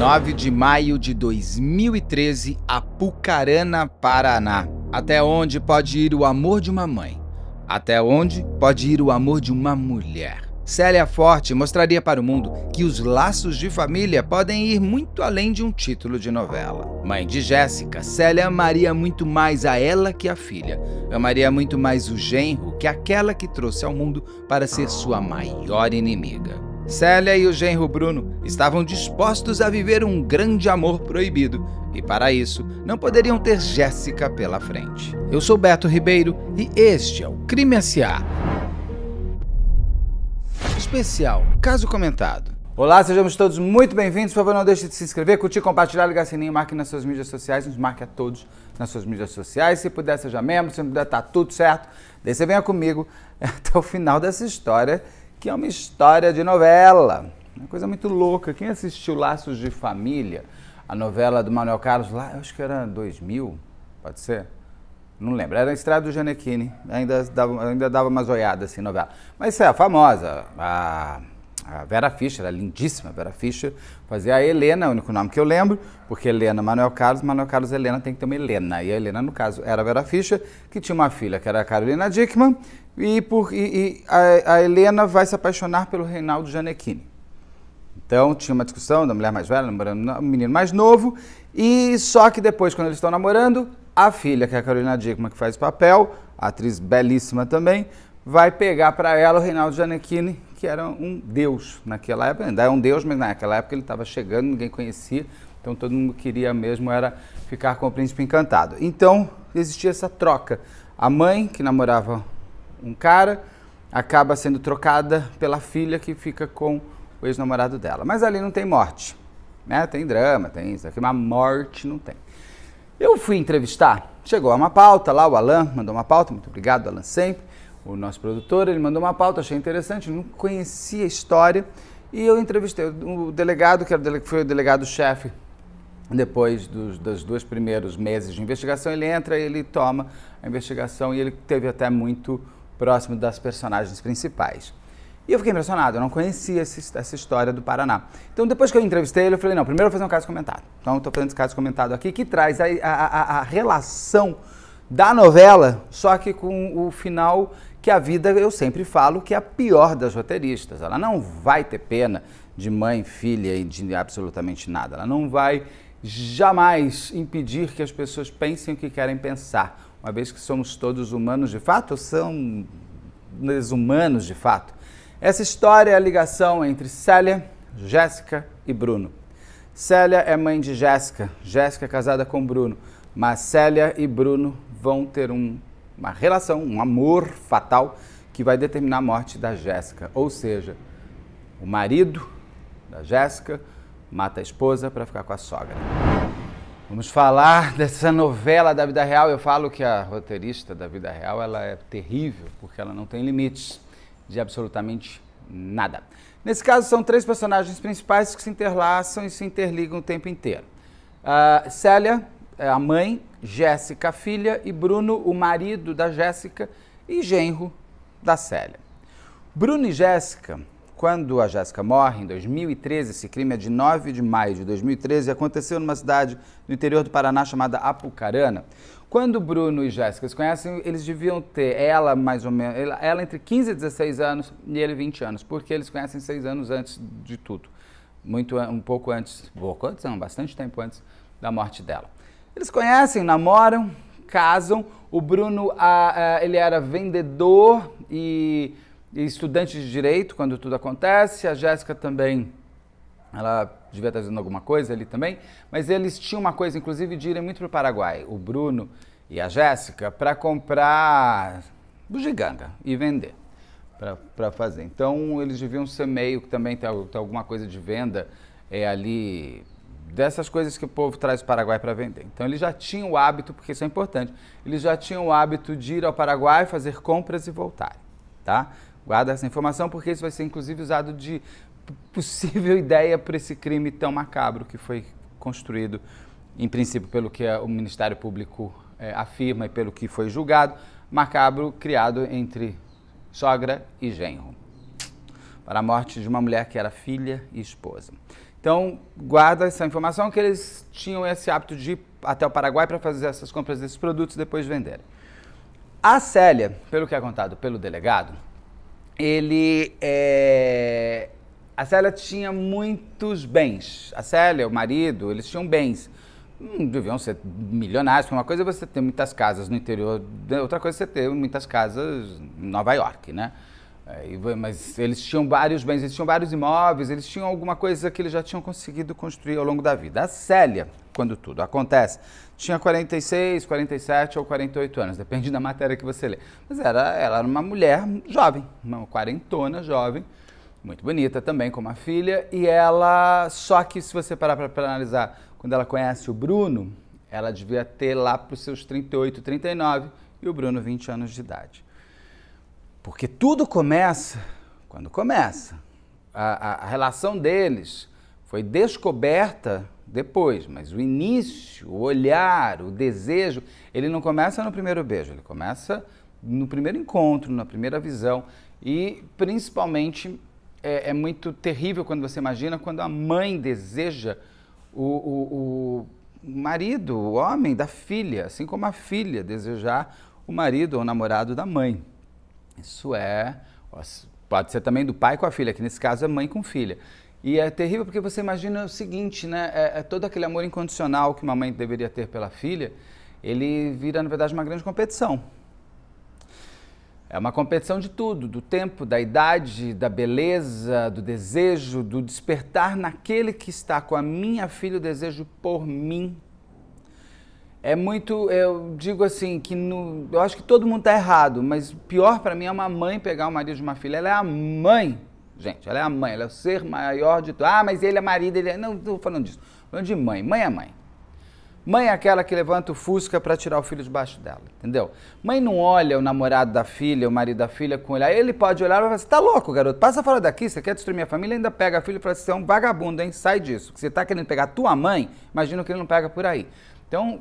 9 de maio de 2013, Apucarana, Paraná. Até onde pode ir o amor de uma mãe? Até onde pode ir o amor de uma mulher? Célia Forte mostraria para o mundo que os laços de família podem ir muito além de um título de novela. Mãe de Jéssica, Célia amaria muito mais a ela que a filha. Amaria muito mais o genro que aquela que trouxe ao mundo para ser sua maior inimiga. Célia e o genro Bruno estavam dispostos a viver um grande amor proibido e, para isso, não poderiam ter Jéssica pela frente. Eu sou Beto Ribeiro e este é o Crime S.A. Especial Caso Comentado. Olá, sejamos todos muito bem-vindos. Por favor, não deixe de se inscrever, curtir, compartilhar, ligar sininho, marque nas suas mídias sociais, nos marque a todos nas suas mídias sociais. Se puder, seja membro, se não puder, tá tudo certo. Daí você venha comigo até o final dessa história que é uma história de novela. Uma coisa muito louca. Quem assistiu Laços de Família, a novela do Manuel Carlos, lá, eu acho que era 2000, pode ser? Não lembro. Era a Estrada do Janequine. Ainda dava, ainda dava umas olhadas assim, novela. Mas é a famosa. A, a Vera Fischer, a lindíssima Vera Fischer, fazia a Helena, o único nome que eu lembro, porque Helena, Manuel Carlos, Manuel Carlos, Helena tem que ter uma Helena. E a Helena, no caso, era a Vera Fischer, que tinha uma filha que era a Carolina Dickman, e, por, e, e a, a, Helena vai se apaixonar pelo Reinaldo Gianecchini. Então tinha uma discussão da mulher mais velha namorando um menino mais novo, e só que depois, quando eles estão namorando, a filha, que é a Carolina Dickman, é que faz o papel, atriz belíssima também, vai pegar para ela o Reinaldo Gianecchini, que era um deus naquela época. Ainda é um deus, mas naquela época ele estava chegando, ninguém conhecia, então todo mundo queria mesmo era ficar com o príncipe encantado. Então existia essa troca. A mãe, que namorava um cara, acaba sendo trocada pela filha que fica com o ex-namorado dela. Mas ali não tem morte, né? Tem drama, tem isso aqui, mas morte não tem. Eu fui entrevistar, chegou uma pauta lá, o Alan mandou uma pauta, muito obrigado, Alan sempre, o nosso produtor, ele mandou uma pauta, achei interessante, não conhecia a história, e eu entrevistei o delegado, que foi o delegado-chefe depois dos, dos dois primeiros meses de investigação, ele entra, ele toma a investigação e ele teve até muito próximo das personagens principais. E eu fiquei impressionado, eu não conhecia esse, essa história do Paraná. Então, depois que eu entrevistei ele, eu falei: não, primeiro eu vou fazer um caso comentado. Então, eu estou fazendo esse caso comentado aqui, que traz a, a, a, relação da novela, só que com o final que a vida, eu sempre falo, que é a pior das roteiristas. Ela não vai ter pena de mãe, filha e de absolutamente nada. Ela não vai jamais impedir que as pessoas pensem o que querem pensar uma vez que somos todos humanos de fato, são humanos de fato. Essa história é a ligação entre Célia, Jéssica e Bruno. Célia é mãe de Jéssica, Jéssica é casada com Bruno, mas Célia e Bruno vão ter um, uma relação, um amor fatal que vai determinar a morte da Jéssica. Ou seja, o marido da Jéssica mata a esposa para ficar com a sogra. Vamos falar dessa novela da vida real. Eu falo que a roteirista da vida real ela é terrível porque ela não tem limites de absolutamente nada. Nesse caso, são três personagens principais que se interlaçam e se interligam o tempo inteiro. Uh, Célia, é a mãe, Jéssica, a filha, e Bruno, o marido da Jéssica e genro da Célia. Bruno e Jéssica quando a Jéssica morre, em 2013, esse crime é de 9 de maio de 2013, aconteceu numa cidade no interior do Paraná chamada Apucarana. Quando Bruno e Jéssica se conhecem, eles deviam ter ela mais ou menos, ela, ela, entre 15 e 16 anos e ele 20 anos, porque eles conhecem seis anos antes de tudo. Muito, um pouco antes, pouco antes não, bastante tempo antes da morte dela. Eles conhecem, namoram, casam. O Bruno, a, ah, a, ah, ele era vendedor e estudante de direito quando tudo acontece. A Jéssica também, ela devia estar fazendo alguma coisa ali também, mas eles tinham uma coisa, inclusive, de irem muito para o Paraguai, o Bruno e a Jéssica, para comprar bugiganga e vender para fazer. Então, eles deviam ser meio que também tem, tem alguma coisa de venda é, ali dessas coisas que o povo traz do Paraguai para vender. Então eles já tinham o hábito, porque isso é importante, eles já tinham o hábito de ir ao Paraguai, fazer compras e voltar, tá? Guarda essa informação porque isso vai ser inclusive usado de possível ideia para esse crime tão macabro que foi construído, em princípio, pelo que o Ministério Público é, afirma e pelo que foi julgado, macabro criado entre sogra e genro, para a morte de uma mulher que era filha e esposa. Então, guarda essa informação que eles tinham esse hábito de ir até o Paraguai para fazer essas compras desses produtos e depois venderem. A Célia, pelo que é contado pelo delegado, ele. É... A Célia tinha muitos bens. A Célia, o marido, eles tinham bens. Hum, deviam ser milionários, porque uma coisa é você ter muitas casas no interior, né? outra coisa é você ter muitas casas em Nova York, né? É, mas eles tinham vários bens, eles tinham vários imóveis, eles tinham alguma coisa que eles já tinham conseguido construir ao longo da vida. A Célia, quando tudo acontece, tinha 46, 47 ou 48 anos, depende da matéria que você lê. Mas era, ela era uma mulher jovem, uma quarentona jovem, muito bonita também, como a filha. E ela, só que se você parar para analisar, quando ela conhece o Bruno, ela devia ter lá para os seus 38, 39 e o Bruno 20 anos de idade. Porque tudo começa quando começa. A, a, a relação deles foi descoberta depois, mas o início, o olhar, o desejo, ele não começa no primeiro beijo, ele começa no primeiro encontro, na primeira visão. E principalmente é, é muito terrível quando você imagina quando a mãe deseja o, o, o marido, o homem da filha, assim como a filha desejar o marido ou o namorado da mãe. Isso é. Pode ser também do pai com a filha, que nesse caso é mãe com filha. E é terrível porque você imagina o seguinte, né? É, é todo aquele amor incondicional que uma mãe deveria ter pela filha, ele vira, na verdade, uma grande competição. É uma competição de tudo, do tempo, da idade, da beleza, do desejo, do despertar naquele que está com a minha filha o desejo por mim, é muito, eu digo assim, que no, eu acho que todo mundo tá errado, mas pior para mim é uma mãe pegar o marido de uma filha, ela é a mãe, gente, ela é a mãe, ela é o ser maior de tudo. Ah, mas ele é marido, ele é... Não, não tô falando disso, tô falando de mãe, mãe é mãe. Mãe é aquela que levanta o fusca para tirar o filho debaixo dela, entendeu? Mãe não olha o namorado da filha, o marido da filha com olhar. Ele pode olhar e falar assim, tá louco, garoto, passa fora daqui, você quer destruir minha família? Ainda pega a filha e fala assim, você é um vagabundo, hein? Sai disso. Que você tá querendo pegar tua mãe, imagina que ele não pega por aí. Então,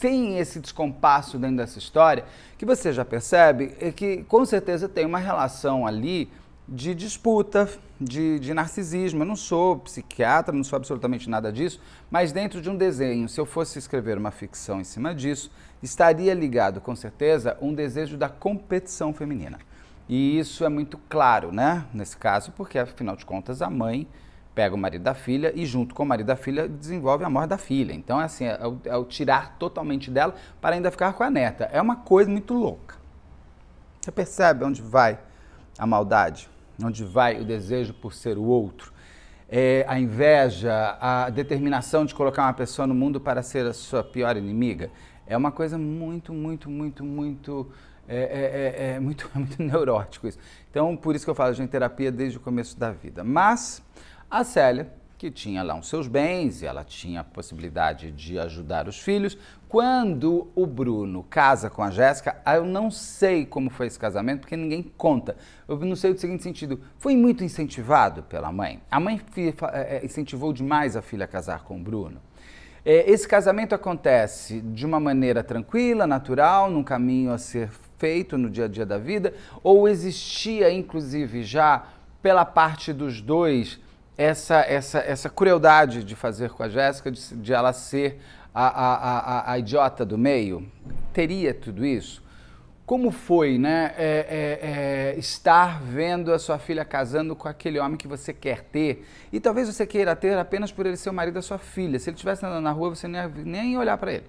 tem esse descompasso dentro dessa história, que você já percebe é que com certeza tem uma relação ali de disputa, de, de, narcisismo. Eu não sou psiquiatra, não sou absolutamente nada disso, mas dentro de um desenho, se eu fosse escrever uma ficção em cima disso, estaria ligado com certeza um desejo da competição feminina. E isso é muito claro, né? Nesse caso, porque afinal de contas a mãe pega o marido da filha e, junto com o marido da filha, desenvolve a morte da filha. Então, é assim, é o, é o tirar totalmente dela para ainda ficar com a neta. É uma coisa muito louca. Você percebe onde vai a maldade? Onde vai o desejo por ser o outro? É, a inveja, a determinação de colocar uma pessoa no mundo para ser a sua pior inimiga? É uma coisa muito, muito, muito, muito é, é, é, é muito, muito neurótico isso. Então, por isso que eu falo de terapia desde o começo da vida. Mas a Célia, que tinha lá os seus bens e ela tinha a possibilidade de ajudar os filhos. Quando o Bruno casa com a Jéssica, ah, eu não sei como foi esse casamento, porque ninguém conta. Eu não sei do seguinte sentido: foi muito incentivado pela mãe. A mãe eh, eh, incentivou demais a filha a casar com o Bruno. Eh, esse casamento acontece de uma maneira tranquila, natural, num caminho a ser feito no dia a dia da vida, ou existia inclusive já pela parte dos dois essa, essa, essa crueldade de fazer com a Jéssica, de, de, ela ser a, a, a, a, idiota do meio? Teria tudo isso? Como foi, né, é, é, é, estar vendo a sua filha casando com aquele homem que você quer ter? E talvez você queira ter apenas por ele ser o marido da sua filha. Se ele estivesse andando na rua, você nem ia, nem ia olhar para ele.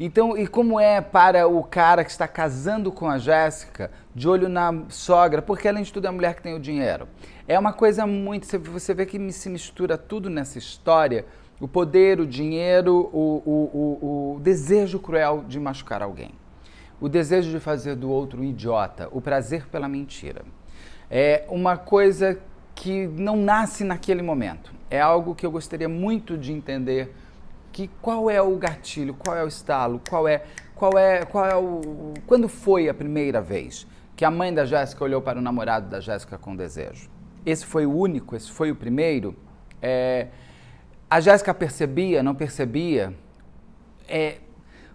Então, e como é para o cara que está casando com a Jéssica, de olho na sogra, porque além de tudo é a mulher que tem o dinheiro. É uma coisa muito. Você vê que se mistura tudo nessa história: o poder, o dinheiro, o, o, o, o desejo cruel de machucar alguém, o desejo de fazer do outro um idiota, o prazer pela mentira. É uma coisa que não nasce naquele momento. É algo que eu gostaria muito de entender que qual é o gatilho, qual é o estalo, qual é, qual é, qual é o, quando foi a primeira vez que a mãe da Jéssica olhou para o namorado da Jéssica com desejo? Esse foi o único, esse foi o primeiro. É, a Jéssica percebia, não percebia. É,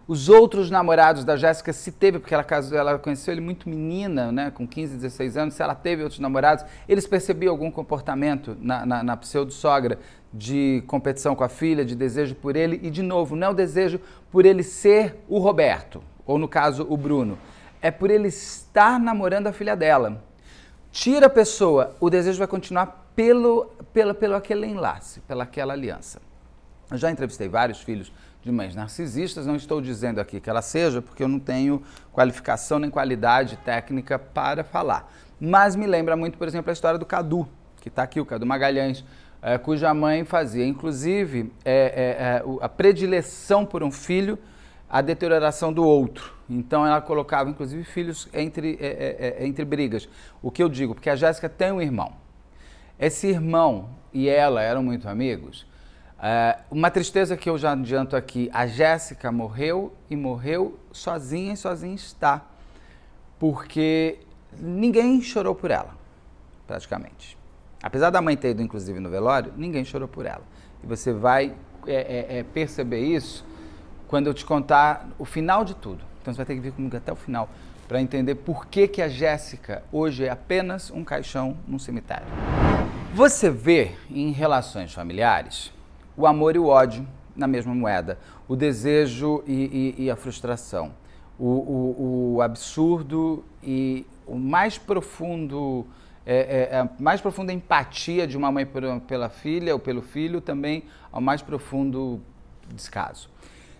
os outros namorados da Jéssica, se teve, porque ela, casou, ela conheceu ele muito menina, né, com 15, 16 anos, se ela teve outros namorados, eles percebiam algum comportamento na, na, na pseudo-sogra de competição com a filha, de desejo por ele, e de novo, não é o desejo por ele ser o Roberto, ou no caso, o Bruno. É por ele estar namorando a filha dela. Tira a pessoa, o desejo vai continuar pelo, pelo, pelo aquele enlace, pela aquela aliança. Eu já entrevistei vários filhos de mães narcisistas, não estou dizendo aqui que ela seja, porque eu não tenho qualificação nem qualidade técnica para falar. Mas me lembra muito, por exemplo, a história do Cadu, que está aqui, o Cadu Magalhães, é, cuja mãe fazia, inclusive, é, é, é a predileção por um filho, a deterioração do outro. Então ela colocava, inclusive, filhos entre, é, entre brigas. O que eu digo? Porque a Jéssica tem um irmão. Esse irmão e ela eram muito amigos. uma tristeza que eu já adianto aqui: a Jéssica morreu e morreu sozinha e sozinha está, porque ninguém chorou por ela, praticamente. Apesar da mãe ter ido, inclusive, no velório, ninguém chorou por ela. E você vai é, é, é, perceber isso quando eu te contar o final de tudo. Então você vai ter que vir comigo até o final para entender por que, que a Jéssica hoje é apenas um caixão num cemitério. Você vê em relações familiares o amor e o ódio na mesma moeda, o desejo e, e, e a frustração, o, o, o absurdo e o mais profundo é, é, a é, mais profunda empatia de uma mãe pela filha ou pelo filho, também ao mais profundo descaso.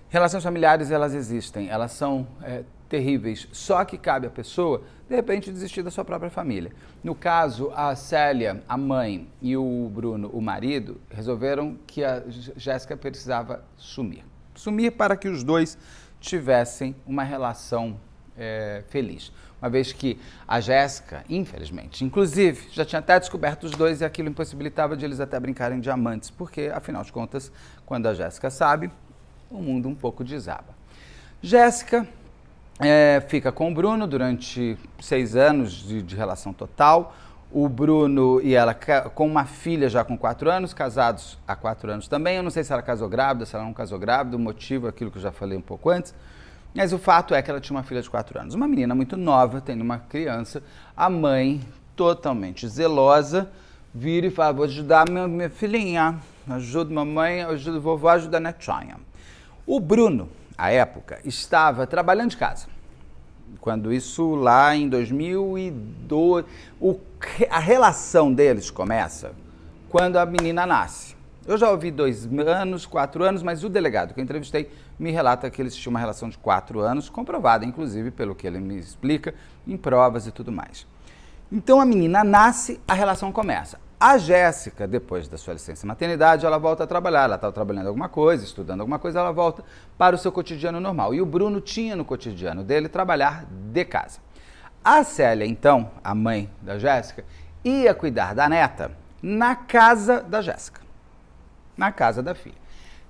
Relações familiares, elas existem, elas são é, terríveis, só que cabe à pessoa, de repente, desistir da sua própria família. No caso, a Célia, a mãe, e o Bruno, o marido, resolveram que a Jéssica precisava sumir. Sumir para que os dois tivessem uma relação é, feliz uma vez que a Jéssica, infelizmente, inclusive, já tinha até descoberto os dois e aquilo impossibilitava de eles até brincarem diamantes, porque, afinal de contas, quando a Jéssica sabe, o mundo um pouco desaba. Jéssica é, fica com o Bruno durante seis anos de, de relação total. O Bruno e ela com uma filha já com quatro anos, casados há quatro anos também. Eu não sei se ela casou grávida, se ela não casou grávida, o motivo, aquilo que eu já falei um pouco antes. Mas o fato é que ela tinha uma filha de 4 anos. Uma menina muito nova, tendo uma criança, a mãe, totalmente zelosa, vira e fala: Vou ajudar minha, minha filhinha, ajudo mamãe, ajudo vovó, ajuda a netinha. O Bruno, à época, estava trabalhando de casa. Quando isso lá em 2002, o, a relação deles começa quando a menina nasce. Eu já ouvi dois anos, quatro anos, mas o delegado que eu entrevistei me relata que eles tinham uma relação de quatro anos, comprovada, inclusive, pelo que ele me explica, em provas e tudo mais. Então a menina nasce, a relação começa. A Jéssica, depois da sua licença maternidade, ela volta a trabalhar. Ela estava tá trabalhando alguma coisa, estudando alguma coisa, ela volta para o seu cotidiano normal. E o Bruno tinha no cotidiano dele trabalhar de casa. A Célia, então, a mãe da Jéssica, ia cuidar da neta na casa da Jéssica na casa da filha.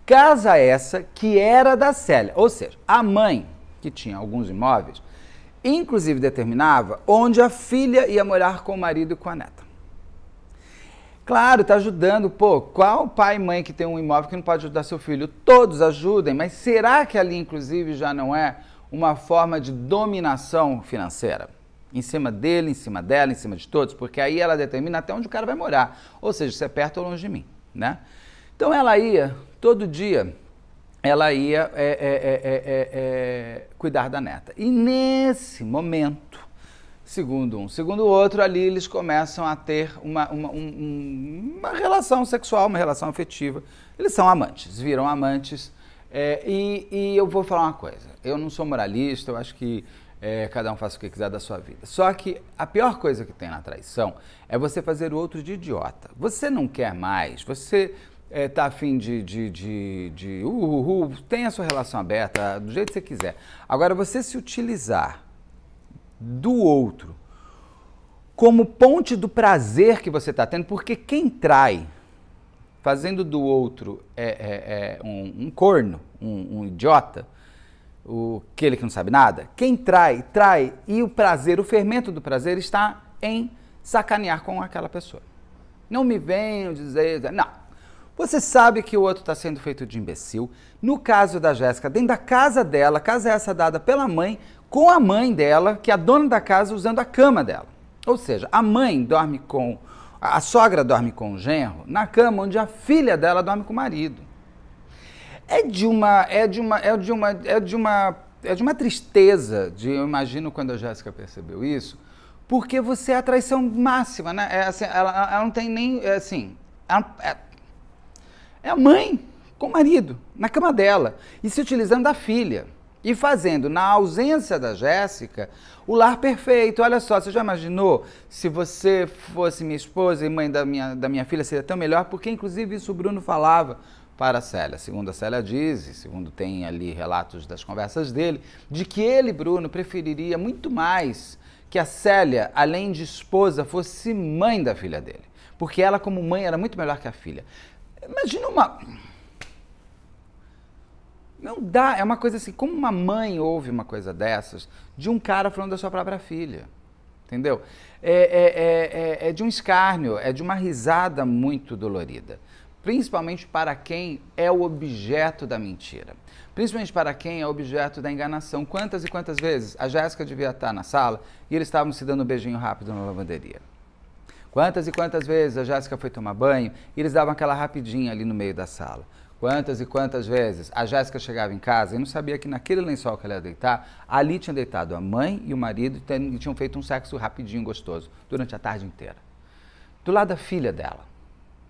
Casa essa que era da Célia, ou seja, a mãe, que tinha alguns imóveis, inclusive determinava onde a filha ia morar com o marido e com a neta. Claro, está ajudando. Pô, qual pai e mãe que tem um imóvel que não pode ajudar seu filho? Todos ajudem, mas será que ali, inclusive, já não é uma forma de dominação financeira? Em cima dele, em cima dela, em cima de todos, porque aí ela determina até onde o cara vai morar. Ou seja, se é perto ou longe de mim, né? Então ela ia, todo dia, ela ia é é é, é, é, é, cuidar da neta. E nesse momento, segundo um, segundo o outro, ali eles começam a ter uma, uma, um, uma relação sexual, uma relação afetiva. Eles são amantes, viram amantes. E, e, eu vou falar uma coisa: eu não sou moralista, eu acho que. cada um faça o que quiser da sua vida. Só que a pior coisa que tem na traição é você fazer o outro de idiota. Você não quer mais, você é, tá é, afim de, de, de, de uh, uh, uh, tem a sua relação aberta, do jeito que você quiser. Agora, você se utilizar do outro como ponte do prazer que você está tendo, porque quem trai fazendo do outro é, é, é um, um, corno, um, um idiota, o, aquele que não sabe nada, quem trai, trai e o prazer, o fermento do prazer está em sacanear com aquela pessoa. Não me venham dizer, não, você sabe que o outro está sendo feito de imbecil. No caso da Jéssica, dentro da casa dela, casa essa dada pela mãe, com a mãe dela, que é a dona da casa, usando a cama dela. Ou seja, a mãe dorme com. A sogra dorme com o genro na cama onde a filha dela dorme com o marido. É de uma. É de uma. É de uma. É de uma, é de uma tristeza, de, eu imagino quando a Jéssica percebeu isso, porque você é a traição máxima, né? É, assim, ela, ela, não tem nem. É, assim, ela, é, é a mãe com o marido, na cama dela, e se utilizando da filha. E fazendo, na ausência da Jéssica, o lar perfeito. Olha só, você já imaginou se você fosse minha esposa e mãe da minha, da minha filha seria tão melhor? Porque, inclusive, isso o Bruno falava para a Célia. Segundo a Célia diz, e segundo tem ali relatos das conversas dele, de que ele, Bruno, preferiria muito mais que a Célia, além de esposa, fosse mãe da filha dele. Porque ela, como mãe, era muito melhor que a filha. Imagina uma. Não dá, é uma coisa assim, como uma mãe ouve uma coisa dessas de um cara falando da sua própria filha, entendeu? É, é, é, é, é de um escárnio, é de uma risada muito dolorida, principalmente para quem é o objeto da mentira, principalmente para quem é objeto da enganação. Quantas e quantas vezes a Jéssica devia estar na sala e eles estavam se dando um beijinho rápido na lavanderia? Quantas e quantas vezes a Jéssica foi tomar banho e eles davam aquela rapidinha ali no meio da sala. Quantas e quantas vezes a Jéssica chegava em casa e não sabia que naquele lençol que ela ia deitar, ali tinha deitado a mãe e o marido e tinham feito um sexo rapidinho gostoso durante a tarde inteira. Do lado da filha dela,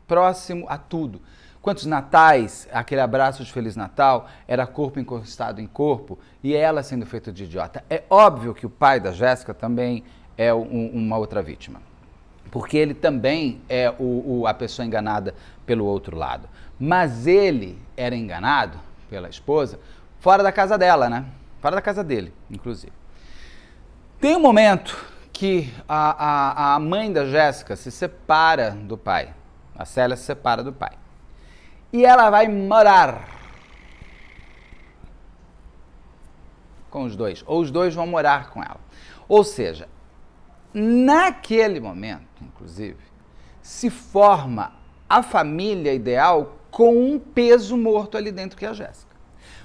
próximo a tudo. Quantos natais, aquele abraço de Feliz Natal, era corpo encostado em corpo e ela sendo feita de idiota. É óbvio que o pai da Jéssica também é um, uma outra vítima porque ele também é o, o, a pessoa enganada pelo outro lado. Mas ele era enganado pela esposa fora da casa dela, né? Fora da casa dele, inclusive. Tem um momento que a, a, a mãe da Jéssica se separa do pai. A Célia se separa do pai. E ela vai morar com os dois. Ou os dois vão morar com ela. Ou seja, naquele momento, inclusive, se forma a família ideal com um peso morto ali dentro que é a Jéssica.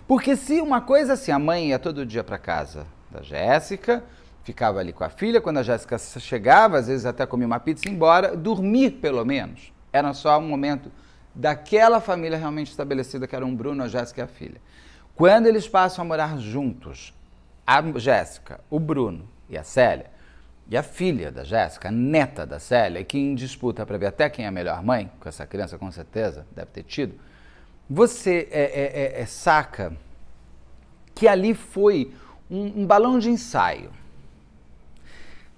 Porque se uma coisa assim, a mãe ia todo dia para casa da Jéssica, ficava ali com a filha, quando a Jéssica chegava, às vezes até comia uma pizza e embora, dormir pelo menos. Era só um momento daquela família realmente estabelecida, que era um Bruno, a Jéssica e a filha. Quando eles passam a morar juntos, a Jéssica, o Bruno e a Célia, e a filha da Jéssica, neta da Célia, que em disputa para ver até quem é a melhor mãe, com essa criança com certeza deve ter tido, você é, é, é, é, saca que ali foi um, um balão de ensaio.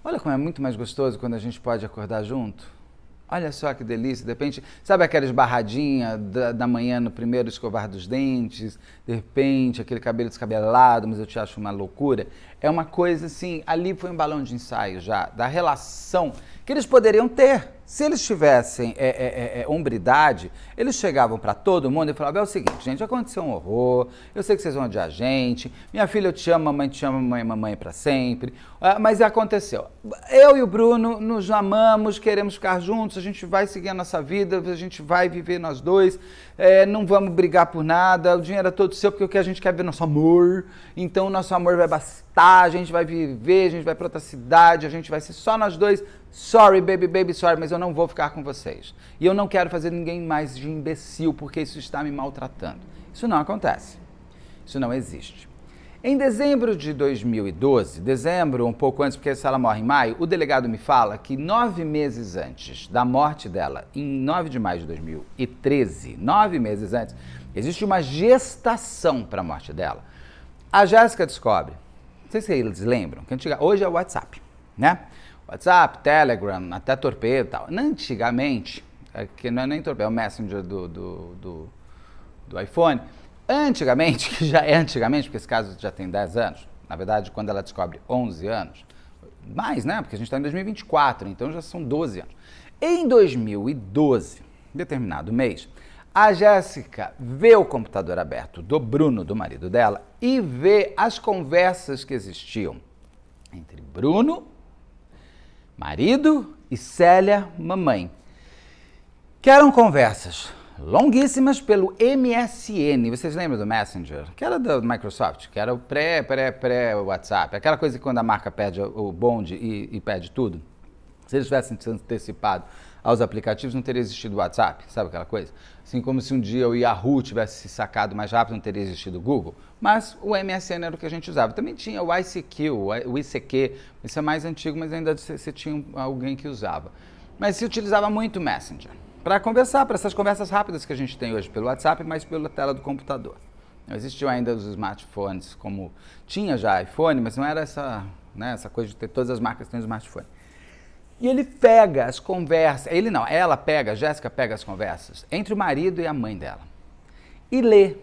Olha como é muito mais gostoso quando a gente pode acordar junto. Olha só que delícia, de repente, sabe aquela esbarradinha da, da, manhã no primeiro escovar dos dentes, de repente, aquele cabelo descabelado, mas eu te acho uma loucura? É uma coisa assim, ali foi um balão de ensaio já, da relação que eles poderiam ter. Se eles tivessem é, é, é, é hombridade, eles chegavam para todo mundo e falavam: é o seguinte, gente, aconteceu um horror, eu sei que vocês vão odiar a gente, minha filha, eu te amo, mamãe te ama, mamãe, mamãe para sempre, ah, mas aconteceu. Eu e o Bruno nos amamos, queremos ficar juntos, a gente vai seguir a nossa vida, a gente vai viver nós dois, é, não vamos brigar por nada, o dinheiro é todo seu, porque o que a gente quer é ver é nosso amor. Então, o nosso amor vai bastar, a gente vai viver, a gente vai para outra cidade, a gente vai ser só nós dois. Sorry, baby, baby, sorry, mas eu não vou ficar com vocês. E eu não quero fazer ninguém mais de imbecil, porque isso está me maltratando. Isso não acontece. Isso não existe. Em dezembro de 2012, dezembro, um pouco antes, porque se ela morre em maio, o delegado me fala que nove meses antes da morte dela, em 9 de maio de 2013, nove meses antes, existe uma gestação para a morte dela. A Jéssica descobre, não sei se eles lembram, que antiga, hoje é o WhatsApp, né? WhatsApp, Telegram, até torpedo e tal. Antigamente, é que não é nem torpedo, é o Messenger do, do, do, do iPhone Antigamente, que já é antigamente, porque esse caso já tem 10 anos, na verdade, quando ela descobre 11 anos, mais, né? Porque a gente está em 2024, então já são 12 anos. Em 2012, determinado mês, a Jéssica vê o computador aberto do Bruno, do marido dela, e vê as conversas que existiam entre Bruno, marido, e Célia, mamãe, que eram conversas longuíssimas pelo MSN. Vocês lembram do Messenger? Que era da Microsoft, que era o pré, pré, pré WhatsApp. Aquela coisa que quando a marca pede o bonde e, e pede tudo. Se eles tivessem se antecipado aos aplicativos, não teria existido o WhatsApp, sabe aquela coisa? Assim como se um dia o Yahoo tivesse se sacado mais rápido, não teria existido o Google. Mas o MSN era o que a gente usava. Também tinha o ICQ, o ICQ, isso é mais antigo, mas ainda você tinha alguém que usava. Mas se utilizava muito o Messenger para conversar, para essas conversas rápidas que a gente tem hoje pelo WhatsApp, mas pela tela do computador. Não existiam ainda os smartphones como tinha já iPhone, mas não era essa, né, essa coisa de ter todas as marcas têm smartphone. E ele pega as conversas, ele não, ela pega, Jéssica pega as conversas entre o marido e a mãe dela. E lê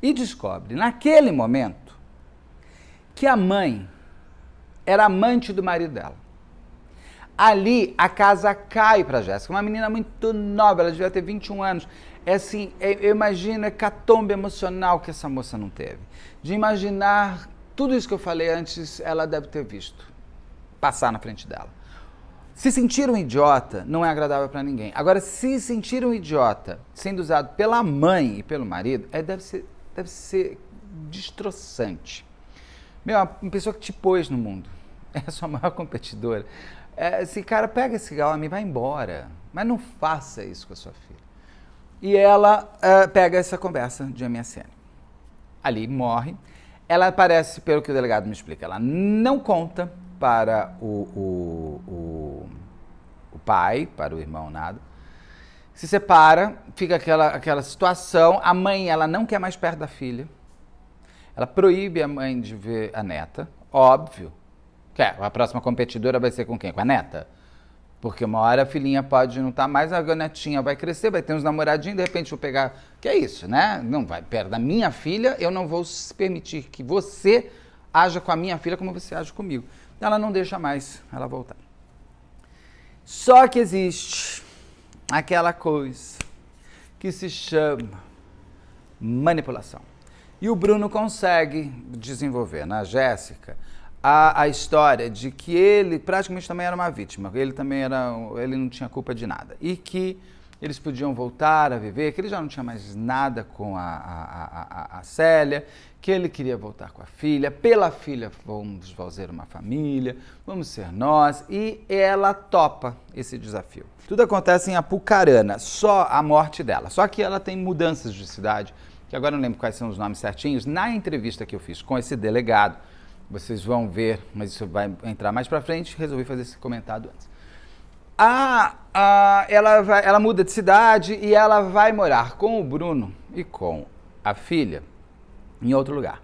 e descobre naquele momento que a mãe era amante do marido dela ali a casa cai para Jéssica. Uma menina muito nova, ela devia ter 21 anos. É assim, é, eu imagino a é catombe emocional que essa moça não teve. De imaginar tudo isso que eu falei antes, ela deve ter visto passar na frente dela. Se sentir um idiota não é agradável para ninguém. Agora, se sentir um idiota sendo usado pela mãe e pelo marido, é, deve, ser, deve ser destroçante. Meu, uma pessoa que te pôs no mundo é a sua maior competidora. É, esse cara pega esse homem e vai embora. Mas não faça isso com a sua filha. E ela é, pega essa conversa de MSN. Ali morre. Ela aparece pelo que o delegado me explica, ela não conta para o, o, o, o pai, para o irmão, nada. Se separa, fica aquela, aquela situação. A mãe, ela não quer mais perto da filha. Ela proíbe a mãe de ver a neta, óbvio, Quer, a próxima competidora vai ser com quem? Com a neta? Porque uma hora a filhinha pode não estar tá mais, a netinha vai crescer, vai ter uns namoradinhos, de repente vou pegar. Que é isso, né? Não vai perto da minha filha, eu não vou permitir que você haja com a minha filha como você age comigo. Ela não deixa mais ela voltar. Só que existe aquela coisa que se chama manipulação. E o Bruno consegue desenvolver na né, Jéssica a, a história de que ele praticamente também era uma vítima, ele também era, ele não tinha culpa de nada e que eles podiam voltar a viver, que ele já não tinha mais nada com a, a, a, a, Célia, que ele queria voltar com a filha, pela filha vamos fazer uma família, vamos ser nós, e ela topa esse desafio. Tudo acontece em Apucarana, só a morte dela. Só que ela tem mudanças de cidade, que agora eu não lembro quais são os nomes certinhos. Na entrevista que eu fiz com esse delegado, vocês vão ver, mas isso vai entrar mais para frente. Resolvi fazer esse comentário antes. ela, vai, ela muda de cidade e ela vai morar com o Bruno e com a filha em outro lugar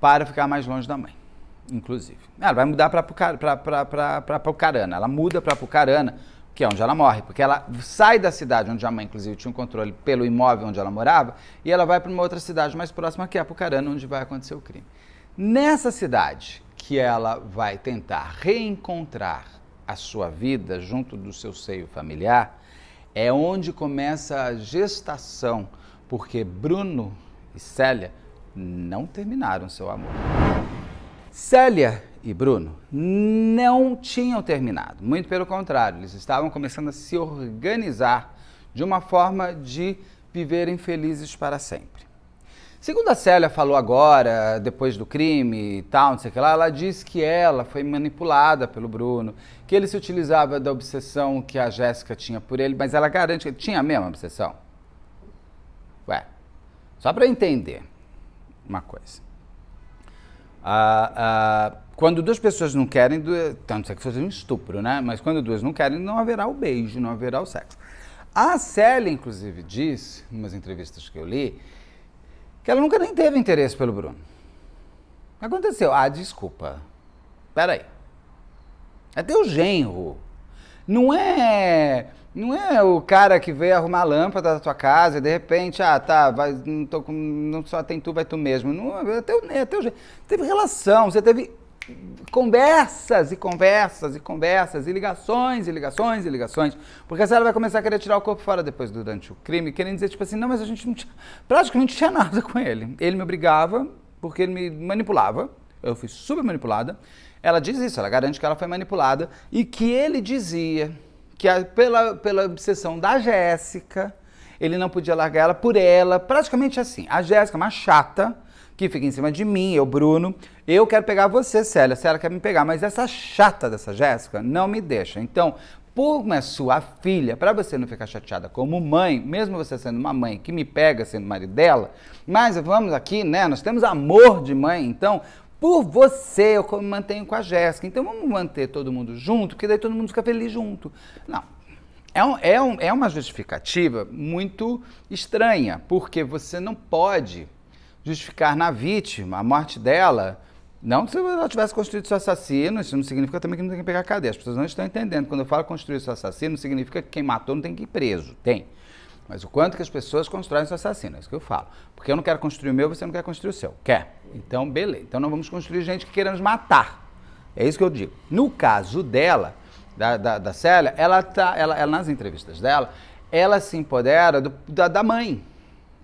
para ficar mais longe da mãe, inclusive. Ah, ela vai mudar para Pucarana. Ela muda para Pucarana, que é onde ela morre, porque ela sai da cidade onde a mãe, inclusive, tinha um controle pelo imóvel onde ela morava, e ela vai para uma outra cidade mais próxima, que é Pucarana, onde vai acontecer o crime. Nessa cidade que ela vai tentar reencontrar a sua vida junto do seu seio familiar, é onde começa a gestação, porque Bruno e Célia não terminaram seu amor. Célia e Bruno não tinham terminado, muito pelo contrário, eles estavam começando a se organizar de uma forma de viverem felizes para sempre. Segundo a Célia falou agora, depois do crime e tal, não sei o que lá, ela diz que ela foi manipulada pelo Bruno, que ele se utilizava da obsessão que a Jéssica tinha por ele, mas ela garante que ele tinha a mesma obsessão. Ué, só para entender uma coisa. quando duas pessoas não querem, tanto é que fazer é um estupro, né? Mas quando duas não querem, não haverá o beijo, não haverá o sexo. A Célia, inclusive, diz, em umas entrevistas que eu li, que ela nunca nem teve interesse pelo Bruno. Aconteceu. Ah, desculpa. Peraí. É teu genro. Não é. Não é o cara que veio arrumar a lâmpada da tua casa e de repente, ah, tá, vai, não, tô com, não só tem tu, vai tu mesmo. Não, é teu, é teu genro. Teve relação, você teve conversas e conversas e conversas e ligações e ligações e ligações, porque a Sara vai começar a querer tirar o corpo fora depois durante o crime, querendo dizer tipo assim, não, mas a gente não tinha, praticamente não tinha nada com ele. Ele me obrigava porque ele me manipulava. Eu fui super manipulada. Ela diz isso, ela garante que ela foi manipulada e que ele dizia que a, pela pela obsessão da Jéssica, ele não podia largar ela por ela, praticamente assim. A Jéssica, uma chata, que fica em cima de mim, eu, Bruno. Eu quero pegar você, Célia. Célia quer me pegar, mas essa chata dessa Jéssica não me deixa. Então, por uma sua filha, para você não ficar chateada como mãe, mesmo você sendo uma mãe que me pega sendo marido dela, mas vamos aqui, né? Nós temos amor de mãe, então por você eu me mantenho com a Jéssica. Então vamos manter todo mundo junto, porque daí todo mundo fica feliz junto. Não. É, um, é, um, é uma justificativa muito estranha, porque você não pode justificar na vítima a morte dela. Não se ela tivesse construído seu assassino, isso não significa também que não tem que pegar a cadeia. As pessoas não estão entendendo. Quando eu falo construir seu assassino, significa que quem matou não tem que ir preso. Tem. Mas o quanto que as pessoas constroem seu assassino, é isso que eu falo. Porque eu não quero construir o meu, você não quer construir o seu. Quer? Então, beleza. Então não vamos construir gente que nos matar. É isso que eu digo. No caso dela, da, da, da Célia, ela tá, ela, ela, nas entrevistas dela, ela se empodera do, da, da mãe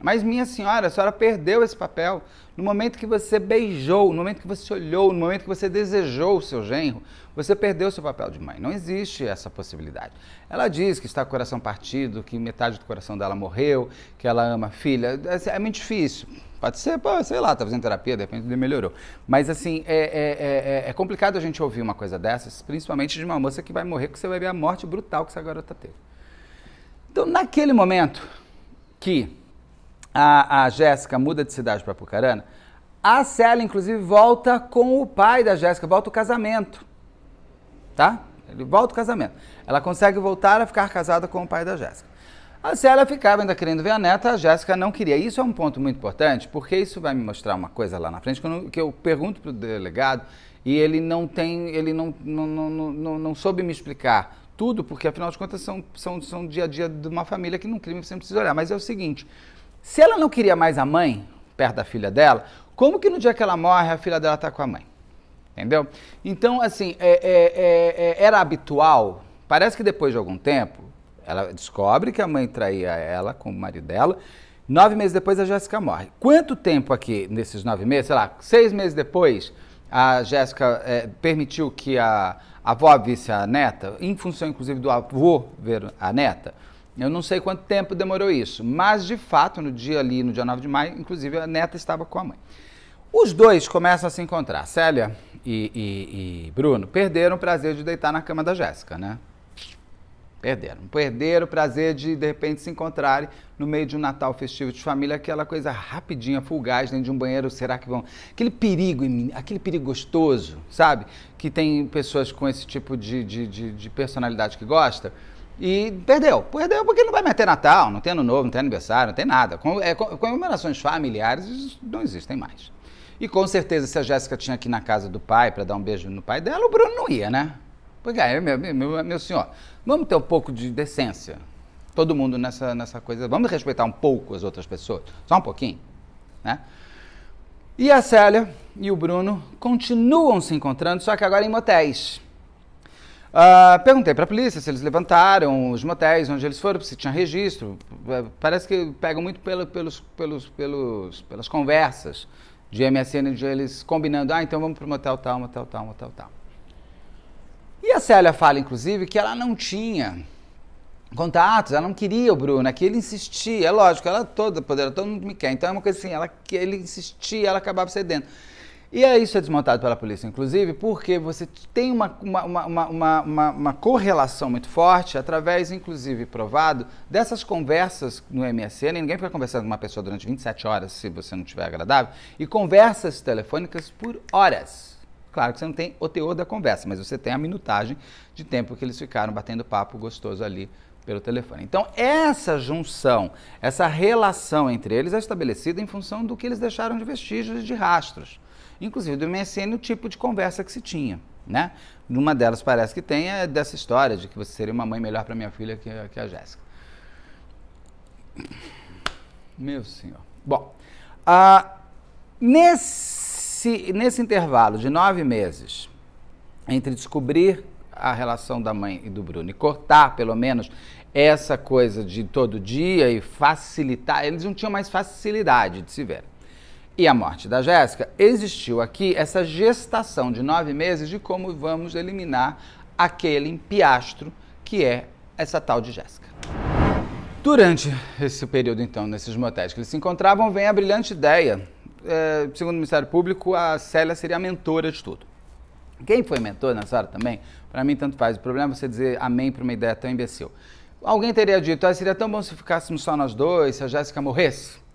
mas, minha senhora, a senhora perdeu esse papel. No momento que você beijou, no momento que você olhou, no momento que você desejou o seu genro, você perdeu seu papel de mãe. Não existe essa possibilidade. Ela diz que está com o coração partido, que metade do coração dela morreu, que ela ama a filha. É muito difícil. Pode ser, pô, sei lá, tá fazendo terapia, de repente melhorou. Mas, assim, é, é, é, é complicado a gente ouvir uma coisa dessas, principalmente de uma moça que vai morrer, que você vai ver a morte brutal que essa garota teve. Então, naquele momento que a, a Jéssica muda de cidade para Pucarana, a Célia, inclusive, volta com o pai da Jéssica, volta o casamento. Tá? Ele volta o casamento. Ela consegue voltar a ficar casada com o pai da Jéssica. A Célia ficava ainda querendo ver a neta, a Jéssica não queria. Isso é um ponto muito importante, porque isso vai me mostrar uma coisa lá na frente, que eu, que eu pergunto para o delegado e ele não tem, ele não, não, não, não, não soube me explicar tudo, porque afinal de contas são, são, são dia a dia de uma família que num crime você não precisa olhar. Mas é o seguinte, se ela não queria mais a mãe perto da filha dela, como que no dia que ela morre a filha dela está com a mãe? Entendeu? Então, assim, é, é, é, é, era habitual. Parece que depois de algum tempo, ela descobre que a mãe traía ela com o marido dela. Nove meses depois, a Jéssica morre. Quanto tempo aqui, nesses nove meses? Sei lá, seis meses depois, a Jéssica é, permitiu que a, a avó visse a neta, em função inclusive do avô ver a neta. Eu não sei quanto tempo demorou isso, mas de fato, no dia ali, no dia 9 de maio, inclusive a neta estava com a mãe. Os dois começam a se encontrar. Célia e, e, e Bruno perderam o prazer de deitar na cama da Jéssica, né? Perderam. Perderam o prazer de, de repente, se encontrarem no meio de um Natal festivo de família, aquela coisa rapidinha, fulgaz, dentro de um banheiro, será que vão... Aquele perigo, aquele perigo gostoso, sabe? Que tem pessoas com esse tipo de, de, de, de personalidade que gosta. E perdeu. Perdeu porque não vai meter Natal, não tem Ano Novo, não tem aniversário, não tem nada. Com, é, comemorações familiares não existem mais. E com certeza, se a Jéssica tinha aqui na casa do pai para dar um beijo no pai dela, o Bruno não ia, né? Porque aí, meu, meu, meu senhor, vamos ter um pouco de decência. Todo mundo nessa, nessa coisa. Vamos respeitar um pouco as outras pessoas. Só um pouquinho, né? E a Célia e o Bruno continuam se encontrando, só que agora em motéis. Uh, perguntei para a polícia se eles levantaram os motéis onde eles foram, se tinha registro. É, parece que pegam muito pelo, pelos, pelos, pelos, pelas conversas de MSN de eles combinando, ah, então vamos para o motel tal, motel tal, motel tal. E a Célia fala, inclusive, que ela não tinha contatos, ela não queria o Bruno, é que ele insistia, é lógico, ela é toda poderosa, todo mundo me quer, então é uma coisa assim, ela, ele insistia, ela acabava cedendo. E aí isso é desmontado pela polícia, inclusive, porque você tem uma, uma, uma, uma, uma correlação muito forte, através, inclusive, provado, dessas conversas no MSN, ninguém fica conversando com uma pessoa durante 27 horas, se você não estiver agradável, e conversas telefônicas por horas. Claro que você não tem o teor da conversa, mas você tem a minutagem de tempo que eles ficaram batendo papo gostoso ali pelo telefone. Então, essa junção, essa relação entre eles é estabelecida em função do que eles deixaram de vestígios e de rastros inclusive do MSN, o tipo de conversa que se tinha. Né? Numa delas parece que tem é dessa história de que você seria uma mãe melhor para minha filha que, que a Jéssica. Meu senhor. Bom, ah, nesse, nesse intervalo de nove meses, entre descobrir a relação da mãe e do Bruno e cortar, pelo menos, essa coisa de todo dia e facilitar, eles não tinham mais facilidade de se ver e a morte da Jéssica, existiu aqui essa gestação de nove meses de como vamos eliminar aquele empiastro que é essa tal de Jéssica. Durante esse período, então, nesses motéis que eles se encontravam, vem a brilhante ideia. É, segundo o Ministério Público, a Célia seria a mentora de tudo. Quem foi mentor nessa hora também, para mim tanto faz. O problema é você dizer amém para uma ideia tão imbecil. Alguém teria dito, ah, seria tão bom se ficássemos só nós dois, se a Jéssica morresse.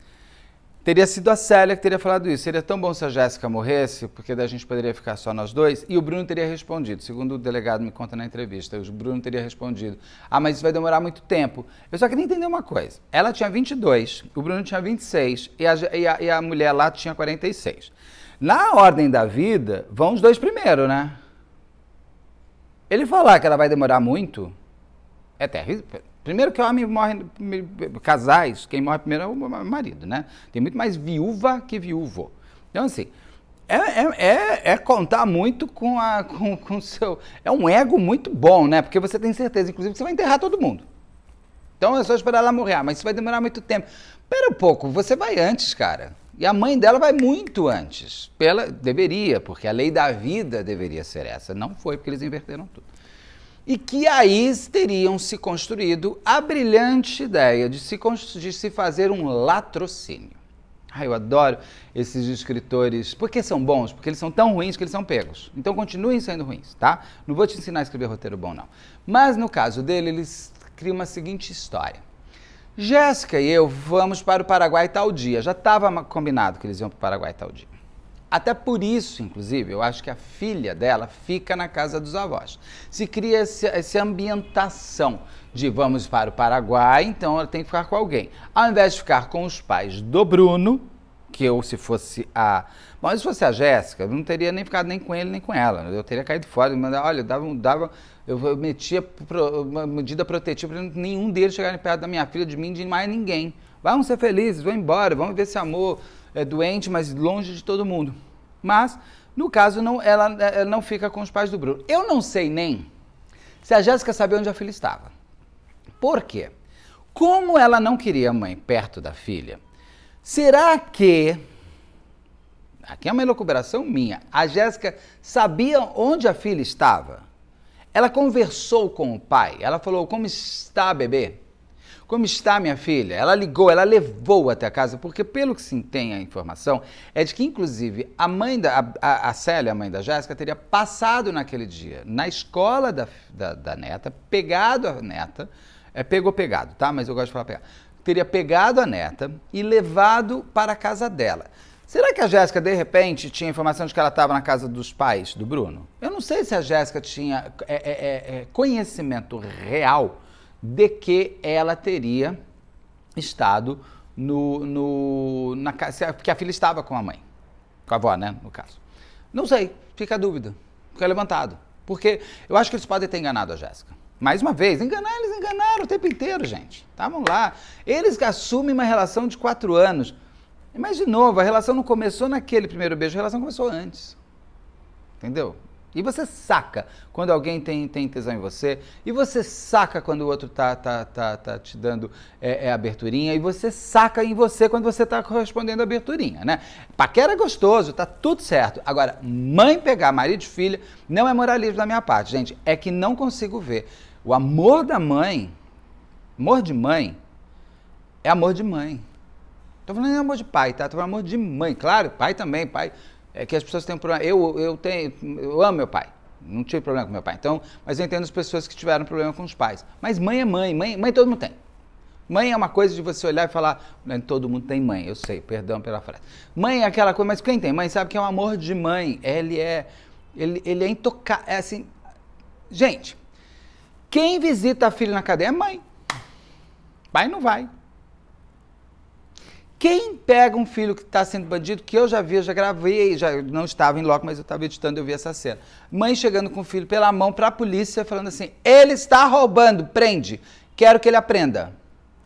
Teria sido a Célia que teria falado isso. Seria tão bom se a Jéssica morresse, porque daí a gente poderia ficar só nós dois. E o Bruno teria respondido, segundo o delegado me conta na entrevista. O Bruno teria respondido: Ah, mas isso vai demorar muito tempo. Eu só queria entender uma coisa. Ela tinha 22, o Bruno tinha 26 e a, e a, e a mulher lá tinha 46. Na ordem da vida, vão os dois primeiro, né? Ele falar que ela vai demorar muito é terrível. Primeiro que o homem morre, casais, quem morre primeiro é o marido, né? Tem muito mais viúva que viúvo. Então, assim, é, é, é, é, contar muito com a com, com seu. É um ego muito bom, né? Porque você tem certeza, inclusive, que você vai enterrar todo mundo. Então é só esperar ela morrer, ah, mas isso vai demorar muito tempo. Pera um pouco, você vai antes, cara. E a mãe dela vai muito antes. Ela deveria, porque a lei da vida deveria ser essa. Não foi, porque eles inverteram tudo e que aí teriam se construído a brilhante ideia de se, de se fazer um latrocínio. Ai, ah, eu adoro esses escritores. Por que são bons? Porque eles são tão ruins que eles são pegos. Então continuem sendo ruins, tá? Não vou te ensinar a escrever roteiro bom, não. Mas no caso dele, eles criam uma seguinte história. Jéssica e eu vamos para o Paraguai tal dia. Já estava combinado que eles iam para o Paraguai tal dia. Até por isso, inclusive, eu acho que a filha dela fica na casa dos avós. Se cria esse, essa ambientação de vamos para o Paraguai, então ela tem que ficar com alguém. Ao invés de ficar com os pais do Bruno, que eu, se fosse a. Bom, se fosse a Jéssica, eu não teria nem ficado nem com ele nem com ela. Eu teria caído fora. Mas, olha, dava, dava, eu metia uma medida protetiva para nenhum deles chegarem perto da minha filha, de mim, de mais ninguém. Vamos ser felizes, vamos embora, vamos ver esse amor é, doente, mas longe de todo mundo. Mas, no caso, não, ela, é, ela não fica com os pais do Bruno. Eu não sei nem se a Jéssica sabia onde a filha estava. Por quê? Como ela não queria a mãe perto da filha, será que. Aqui é uma elucubração minha. A Jéssica sabia onde a filha estava? Ela conversou com o pai. Ela falou: Como está, bebê? Como está minha filha? Ela ligou, ela levou até a casa, porque pelo que se tem a informação, é de que inclusive a mãe da a, a Célia, a mãe da Jéssica, teria passado naquele dia na escola da, da, da neta, pegado a neta, é, pegou pegado, tá? Mas eu gosto de falar pegado. Teria pegado a neta e levado para a casa dela. Será que a Jéssica, de repente, tinha informação de que ela estava na casa dos pais do Bruno? Eu não sei se a Jéssica tinha é, é, é, é conhecimento real de que ela teria estado no, no na casa, que a filha estava com a mãe, com a avó, né, no caso. Não sei, fica a dúvida, fica levantado, porque eu acho que eles podem ter enganado a Jéssica. Mais uma vez, enganar, eles enganaram o tempo inteiro, gente. Estavam lá. Eles assumem uma relação de quatro anos. Mas, de novo, a relação não começou naquele primeiro beijo, a relação começou antes. Entendeu? E você saca quando alguém tem, tem tesão em você, e você saca quando o outro tá, tá, tá, tá te dando é, é, aberturinha, e você saca em você quando você tá correspondendo a aberturinha, né? Paquera é gostoso, tá tudo certo. Agora, mãe pegar marido e filha não é moralismo da minha parte, gente. É que não consigo ver. O amor da mãe, amor de mãe, é amor de mãe. Tô falando de amor de pai, tá? Tô falando de amor de mãe. Claro, pai também, pai é que as pessoas têm um problema. Eu, eu, tenho, eu amo meu pai. Não tive problema com meu pai. Então, mas eu entendo as pessoas que tiveram problema com os pais. Mas mãe é mãe, mãe, mãe todo mundo tem. Mãe é uma coisa de você olhar e falar, todo mundo tem mãe, eu sei, perdão pela frase. Mãe é aquela coisa, mas quem tem mãe sabe que é um amor de mãe. Ele é ele, ele é intocável, é assim. Gente, quem visita a filha na cadeia é mãe. Pai não vai. Quem pega um filho que está sendo bandido, que eu já vi, eu já gravei, já não estava em loco, mas eu estava editando, eu vi essa cena. Mãe chegando com o filho pela mão para a polícia, falando assim: ele está roubando, prende, quero que ele aprenda.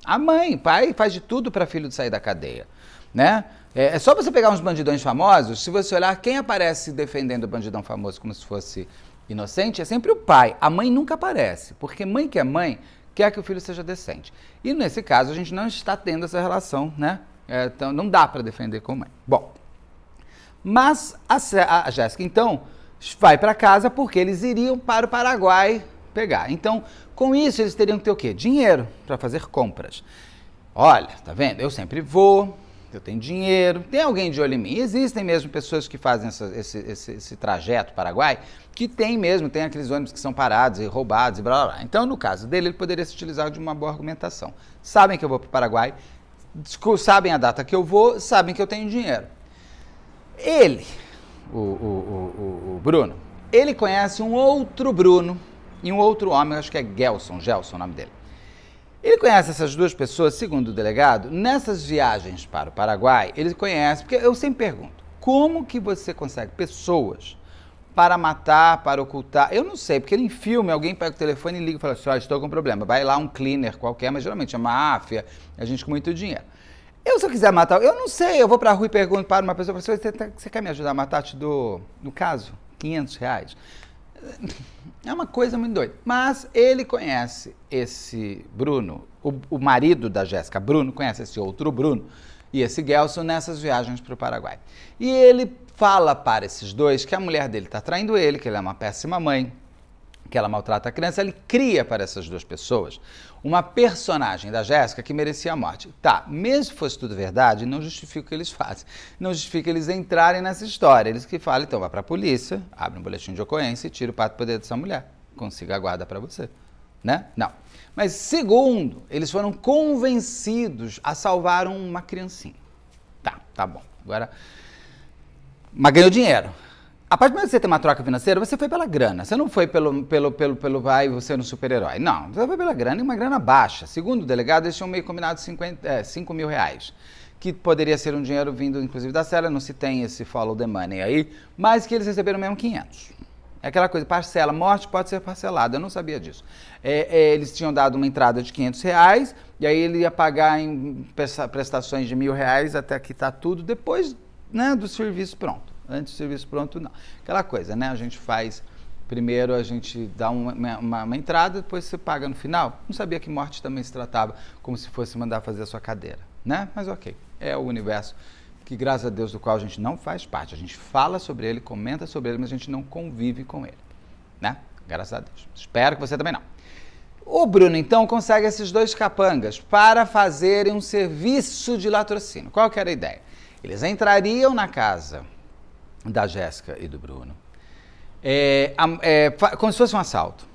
A mãe, pai, faz de tudo para filho sair da cadeia, né? É, é só você pegar uns bandidões famosos, se você olhar quem aparece defendendo o bandidão famoso como se fosse inocente, é sempre o pai. A mãe nunca aparece, porque mãe que é mãe quer que o filho seja decente. E nesse caso a gente não está tendo essa relação, né? É, então não dá para defender com mãe. Bom, mas a, a Jéssica então vai para casa porque eles iriam para o Paraguai pegar. Então, com isso eles teriam que ter o quê? Dinheiro para fazer compras. Olha, tá vendo? Eu sempre vou, eu tenho dinheiro, tem alguém de olho em mim. existem mesmo pessoas que fazem essa, esse, esse, esse, trajeto Paraguai, que tem mesmo, tem aqueles ônibus que são parados e roubados e blá blá blá. Então, no caso dele, ele poderia se utilizar de uma boa argumentação. Sabem que eu vou para o Paraguai, sabem a data que eu vou, sabem que eu tenho dinheiro. Ele, o, o, o, o Bruno, ele conhece um outro Bruno e um outro homem, acho que é Gelson, Gelson o nome dele. Ele conhece essas duas pessoas, segundo o delegado, nessas viagens para o Paraguai, ele conhece, porque eu sempre pergunto, como que você consegue pessoas para matar, para ocultar. Eu não sei, porque em filme alguém pega o telefone e liga e fala assim: ah, estou com um problema. Vai lá um cleaner qualquer, mas geralmente é máfia, a gente com muito dinheiro. Eu, se eu quiser matar, eu não sei, eu vou para a rua e pergunto para uma pessoa: assim, você, tá, você quer me ajudar a matar? Te dou, no caso, 500 reais. É uma coisa muito doida. Mas ele conhece esse Bruno, o, o marido da Jéssica, Bruno, conhece esse outro Bruno, e esse Gelson nessas viagens para o Paraguai. E ele fala para esses dois que a mulher dele está traindo ele, que ele é uma péssima mãe, que ela maltrata a criança, ele cria para essas duas pessoas uma personagem da Jéssica que merecia a morte. Tá, mesmo que fosse tudo verdade, não justifica o que eles fazem. Não justifica eles entrarem nessa história. Eles que falam, então, vai para a polícia, abre um boletim de ocorrência e tira o pato poder dessa mulher. Consiga a guarda para você. Né? Não. Mas segundo, eles foram convencidos a salvar uma criancinha. Tá, tá bom. Agora, mas ganhou dinheiro. A partir do momento que você tem uma troca financeira, você foi pela grana. Você não foi pelo, pelo, pelo, pelo vai você é um super-herói. Não, você foi pela grana e uma grana baixa. Segundo o delegado, eles tinham meio combinado 50, é, 5 mil reais. Que poderia ser um dinheiro vindo, inclusive, da Sela, não se tem esse follow the money aí, mas que eles receberam mesmo 500. É aquela coisa, parcela, morte pode ser parcelada, eu não sabia disso. É, é, eles tinham dado uma entrada de 500 reais, e aí ele ia pagar em prestações de mil reais até quitar tá tudo, depois né, do serviço pronto. Antes do serviço pronto, não. Aquela coisa, né? A gente faz, primeiro a gente dá uma, uma, uma entrada, depois você paga no final. Não sabia que morte também se tratava como se fosse mandar fazer a sua cadeira, né? Mas ok, é o universo que graças a Deus do qual a gente não faz parte. A gente fala sobre ele, comenta sobre ele, mas a gente não convive com ele, né? Graças a Deus. Espero que você também não. O Bruno então consegue esses dois capangas para fazerem um serviço de latrocínio. Qual que era a ideia? Eles entrariam na casa da Jéssica e do Bruno, é, é, como se fosse um assalto.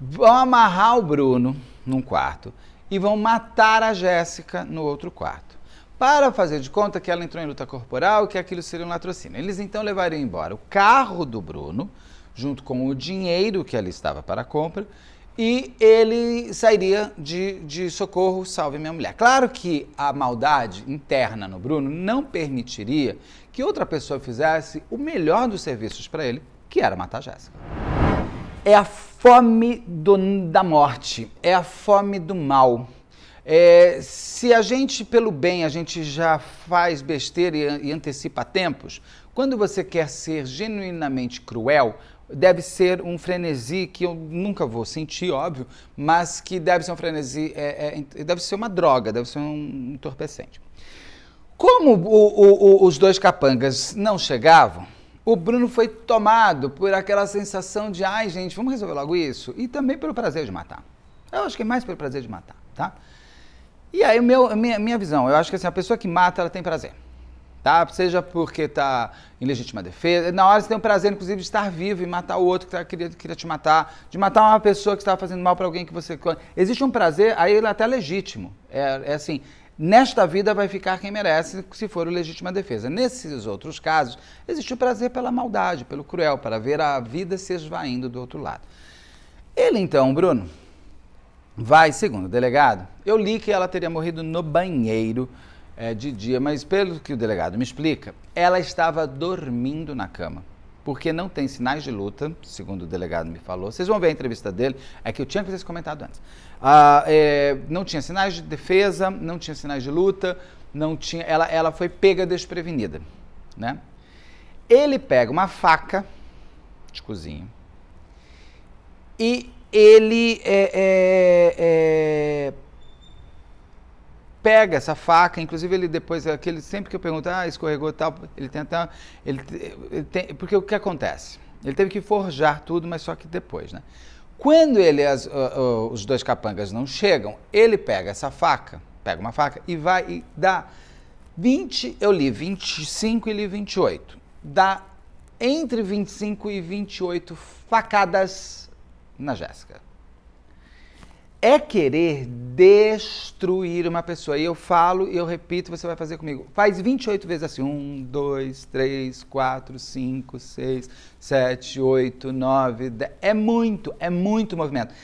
Vão amarrar o Bruno num quarto e vão matar a Jéssica no outro quarto para fazer de conta que ela entrou em luta corporal e que aquilo seria um latrocínio. Eles então levariam embora o carro do Bruno, junto com o dinheiro que ali estava para a compra, e ele sairia de, de socorro, salve minha mulher. Claro que a maldade interna no Bruno não permitiria que outra pessoa fizesse o melhor dos serviços para ele, que era matar Jéssica. É a fome do, da morte, é a fome do mal é, se a gente, pelo bem, a gente já faz besteira e, e antecipa tempos, quando você quer ser genuinamente cruel, deve ser um frenesi que eu nunca vou sentir, óbvio, mas que deve ser um frenesi, é, é, deve ser uma droga, deve ser um entorpecente. Como o, o, o, os dois capangas não chegavam, o Bruno foi tomado por aquela sensação de, ai gente, vamos resolver logo isso, e também pelo prazer de matar. Eu acho que é mais pelo prazer de matar, tá? E aí, meu, minha, minha visão, eu acho que assim, a pessoa que mata, ela tem prazer. Tá? Seja porque está em legítima defesa. Na hora você tem o prazer, inclusive, de estar vivo e matar o outro que tá, queria, queria te matar, de matar uma pessoa que estava fazendo mal para alguém que você. Existe um prazer, aí ele é até legítimo. É, é, assim. Nesta vida vai ficar quem merece, se for o legítima defesa. Nesses outros casos, existe o prazer pela maldade, pelo cruel, para ver a vida se esvaindo do outro lado. Ele, então, Bruno, vai, segundo o delegado, eu li que ela teria morrido no banheiro é, de dia, mas pelo que o delegado me explica, ela estava dormindo na cama. Porque não tem sinais de luta, segundo o delegado me falou. Vocês vão ver a entrevista dele, é que eu tinha que ter comentado antes. Ah, é, não tinha sinais de defesa, não tinha sinais de luta, não tinha. Ela, ela foi pega desprevenida, né? Ele pega uma faca de cozinha e ele é, é, é, pega essa faca, inclusive ele depois, aquele, sempre que eu pergunto, ah, escorregou tal, ele tenta, ele, ele tem, porque o que acontece? Ele teve que forjar tudo, mas só que depois, né? Quando ele, as, uh, uh, os dois capangas não chegam, ele pega essa faca, pega uma faca e vai e dá 20, eu li 25 e li 28, dá entre 25 e 28 facadas na Jéssica. É querer destruir uma pessoa. E eu falo e eu repito, você vai fazer comigo. Faz 28 vezes assim. 1, 2, 3, 4, 5, 6, 7, 8, 9, 10. É muito, é muito movimento.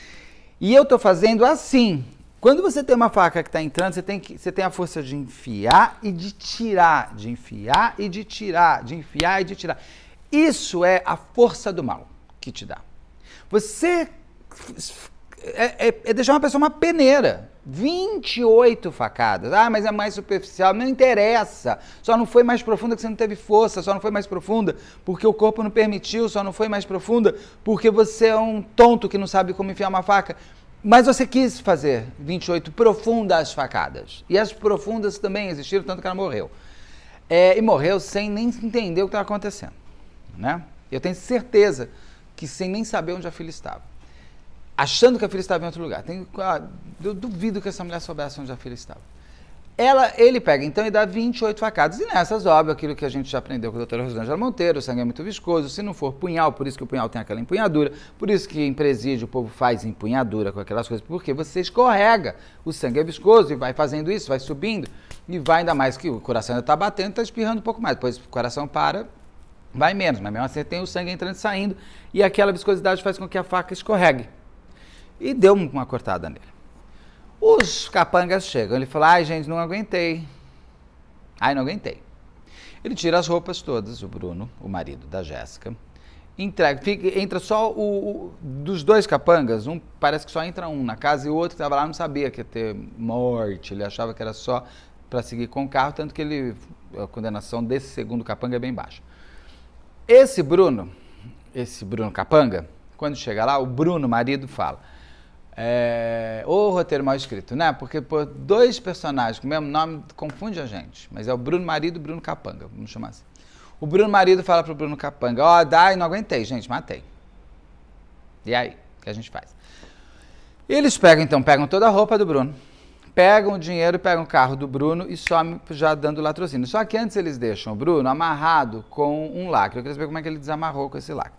E eu estou fazendo assim. Quando você tem uma faca que está entrando, você tem, que, você tem a força de enfiar e de tirar, de enfiar e de tirar, de enfiar e de tirar. Isso é a força do mal que te dá. Você é, é, é deixar uma pessoa uma peneira. 28 facadas. Ah, mas é mais superficial. Não interessa. Só não foi mais profunda que você não teve força. Só não foi mais profunda porque o corpo não permitiu. Só não foi mais profunda porque você é um tonto que não sabe como enfiar uma faca. Mas você quis fazer 28 profundas facadas. E as profundas também existiram, tanto que ela morreu. É, e morreu sem nem entender o que estava acontecendo. Né? Eu tenho certeza que sem nem saber onde a filha estava. Achando que a filha estava em outro lugar. Tem, ah, eu duvido que essa mulher soubesse onde a filha estava. Ela, ele pega então e dá 28 facadas. E nessas, óbvio, aquilo que a gente já aprendeu com a doutora Rosângela Monteiro, o sangue é muito viscoso, se não for punhal, por isso que o punhal tem aquela empunhadura, por isso que em presídio o povo faz empunhadura com aquelas coisas, porque você escorrega, o sangue é viscoso e vai fazendo isso, vai subindo, e vai ainda mais que o coração ainda está batendo, está espirrando um pouco mais, depois o coração para, vai menos, mas mesmo assim tem o sangue entrando e saindo e aquela viscosidade faz com que a faca escorregue. E deu uma cortada nele. Os capangas chegam, ele fala: "Ai, gente, não aguentei. Ai, não aguentei". Ele tira as roupas todas, o Bruno, o marido da Jéssica, entrega, fica, entra só o, o, dos dois capangas, um parece que só entra um na casa e o outro que estava lá não sabia que ia ter morte, ele achava que era só para seguir com o carro, tanto que ele a condenação desse segundo capanga é bem baixa. Esse Bruno, esse Bruno Capanga, quando chega lá, o Bruno, marido, fala. É, roteiro mal escrito, né? Porque pô, dois personagens com o mesmo nome confunde a gente. Mas é o Bruno Marido e o Bruno Capanga, vamos chamar assim. O Bruno Marido fala pro Bruno Capanga: Ó, oh, dai, não aguentei, gente, matei. E aí? O que a gente faz? eles pegam, então, pegam toda a roupa do Bruno pegam o dinheiro, pegam o carro do Bruno e somem já dando latrocínio. Só que antes eles deixam o Bruno amarrado com um lacre. Eu queria saber como é que ele desamarrou com esse lacre.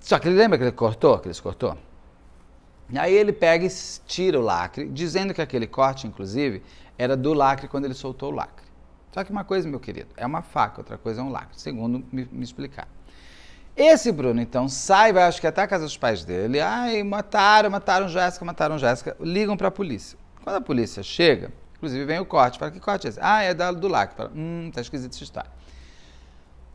Só que ele lembra que ele cortou, que eles cortou? Aí ele pega e tira o lacre, dizendo que aquele corte, inclusive, era do lacre quando ele soltou o lacre. Só que uma coisa, meu querido, é uma faca, outra coisa é um lacre, segundo me, me explicar. Esse Bruno, então, sai, vai acho que até a casa dos pais dele. Ai, mataram, mataram Jéssica, mataram Jéssica. Ligam para a polícia. Quando a polícia chega, inclusive vem o corte, fala que corte é esse? Ah, é da, do LAC. Fala, hum, tá esquisito esse história,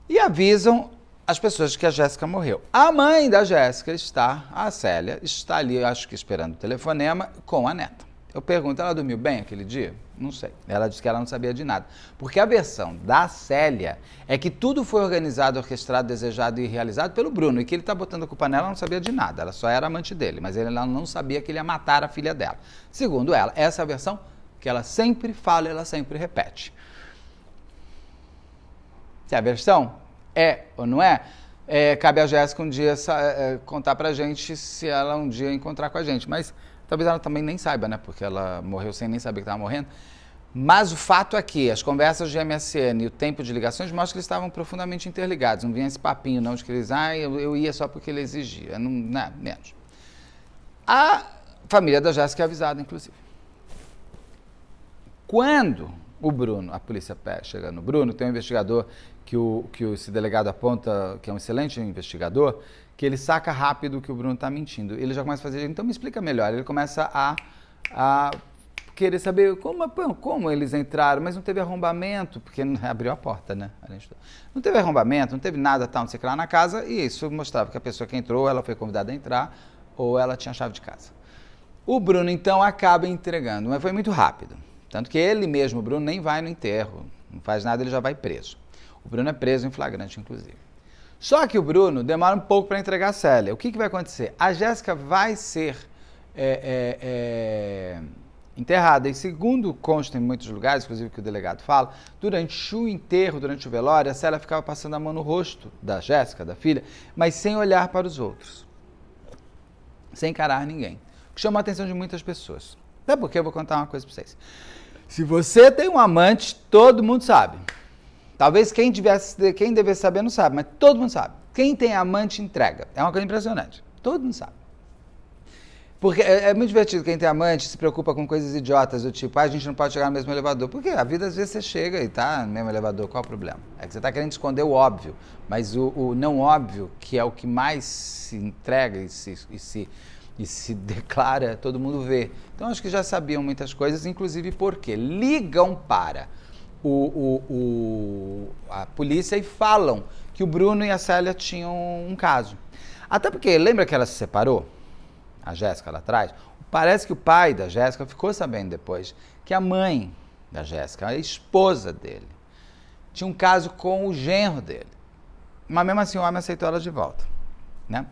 E avisam as pessoas que a Jéssica morreu. A mãe da Jéssica está, a Célia, está ali, acho que esperando o telefonema com a neta. Eu pergunto, ela dormiu bem aquele dia? Não sei. Ela disse que ela não sabia de nada. Porque a versão da Célia é que tudo foi organizado, orquestrado, desejado e realizado pelo Bruno. E que ele está botando a culpa nela, ela não sabia de nada. Ela só era amante dele, mas ela não sabia que ele ia matar a filha dela. Segundo ela, essa é a versão que ela sempre fala, ela sempre repete. Se a versão é ou não é, é cabe a Jéssica um dia é, contar pra gente se ela um dia encontrar com a gente. Mas Talvez ela também nem saiba, né? Porque ela morreu sem nem saber que estava morrendo. Mas o fato é que as conversas de MSN e o tempo de ligações mostram que eles estavam profundamente interligados. Não vinha esse papinho, não, de que eles, ah, eu, eu ia só porque ele exigia. Não, nada, né? menos. A família da Jéssica é avisada, inclusive. Quando o Bruno, a polícia chega no Bruno, tem um investigador que o, que o, esse delegado aponta, que é um excelente investigador, que ele saca rápido que o Bruno está mentindo. Ele já começa a fazer, então me explica melhor. Ele começa a, a querer saber como, como eles entraram, mas não teve arrombamento, porque não, abriu a porta, né? Tá, não teve arrombamento, não teve nada, tal, não sei o que lá na casa, e isso mostrava que a pessoa que entrou, ela foi convidada a entrar, ou ela tinha a chave de casa. O Bruno, então, acaba entregando, mas foi muito rápido. Tanto que ele mesmo, o Bruno, nem vai no enterro, não faz nada, ele já vai preso. O Bruno é preso em flagrante, inclusive. Só que o Bruno demora um pouco para entregar a Célia. O que, que vai acontecer? A Jéssica vai ser é, é, é, enterrada. E segundo consta em muitos lugares, inclusive que o delegado fala, durante o enterro, durante o velório, a Célia ficava passando a mão no rosto da Jéssica, da filha, mas sem olhar para os outros. Sem encarar ninguém. O que chamou a atenção de muitas pessoas. Até porque eu vou contar uma coisa para vocês. Se você tem um amante, todo mundo sabe. Talvez quem, tivesse, quem devesse saber não sabe, mas todo mundo sabe. Quem tem amante entrega. É uma coisa impressionante. Todo mundo sabe. Porque é, é, muito divertido quem tem amante se preocupa com coisas idiotas, do tipo, ah, a gente não pode chegar no mesmo elevador. Porque a vida às vezes você chega e tá no mesmo elevador, qual o problema? É que você está querendo esconder o óbvio, mas o, o, não óbvio, que é o que mais se entrega e se, e se, e se declara, todo mundo vê. Então acho que já sabiam muitas coisas, inclusive porque ligam para o, o, o, a polícia e falam que o Bruno e a Célia tinham um caso. Até porque, lembra que ela se separou? A Jéssica lá atrás? Parece que o pai da Jéssica ficou sabendo depois que a mãe da Jéssica, a esposa dele, tinha um caso com o genro dele. Mas mesmo assim o homem aceitou ela de volta. Né?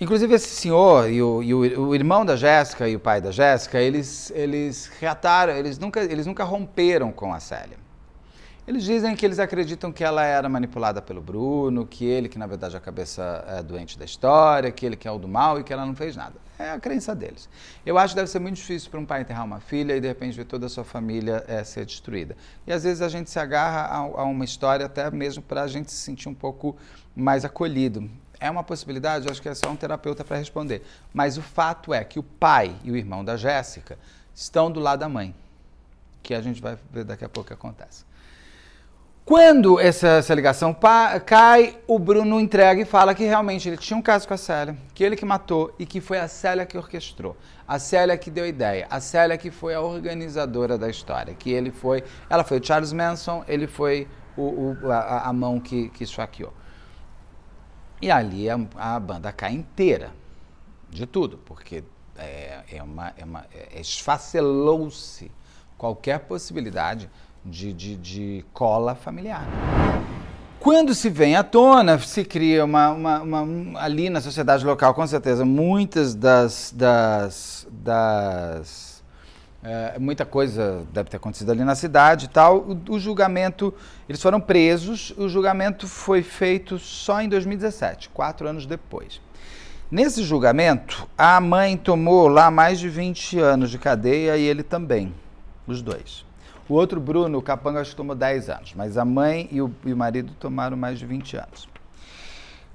Inclusive esse senhor e o, e o, o irmão da Jéssica e o pai da Jéssica, eles, eles reataram, eles nunca, eles nunca romperam com a Célia. Eles dizem que eles acreditam que ela era manipulada pelo Bruno, que ele que na verdade é a cabeça é doente da história, que ele que é o do mal e que ela não fez nada. É a crença deles. Eu acho que deve ser muito difícil para um pai enterrar uma filha e de repente ver toda a sua família é, ser destruída. E às vezes a gente se agarra a, a uma história até mesmo para a gente se sentir um pouco mais acolhido. É uma possibilidade, acho que é só um terapeuta para responder. Mas o fato é que o pai e o irmão da Jéssica estão do lado da mãe, que a gente vai ver daqui a pouco o que acontece. Quando essa, essa ligação cai, o Bruno entrega e fala que realmente ele tinha um caso com a Célia, que ele que matou e que foi a Célia que orquestrou, a Célia que deu a ideia, a Célia que foi a organizadora da história, que ele foi, ela foi o Charles Manson, ele foi o, o, a, a mão que, que esfaqueou. E ali a, a banda cai inteira, de tudo, porque é, é uma, é uma é, é esfacelou-se qualquer possibilidade de, de, de, cola familiar. Quando se vem à tona, se cria uma, uma, uma ali na sociedade local, com certeza, muitas das, das, das é, muita coisa deve ter acontecido ali na cidade e tal. O, o, julgamento, eles foram presos, o julgamento foi feito só em 2017, quatro anos depois. Nesse julgamento, a mãe tomou lá mais de 20 anos de cadeia e ele também, os dois. O outro, Bruno, o capanga, acho que tomou 10 anos, mas a mãe e o, e o marido tomaram mais de 20 anos.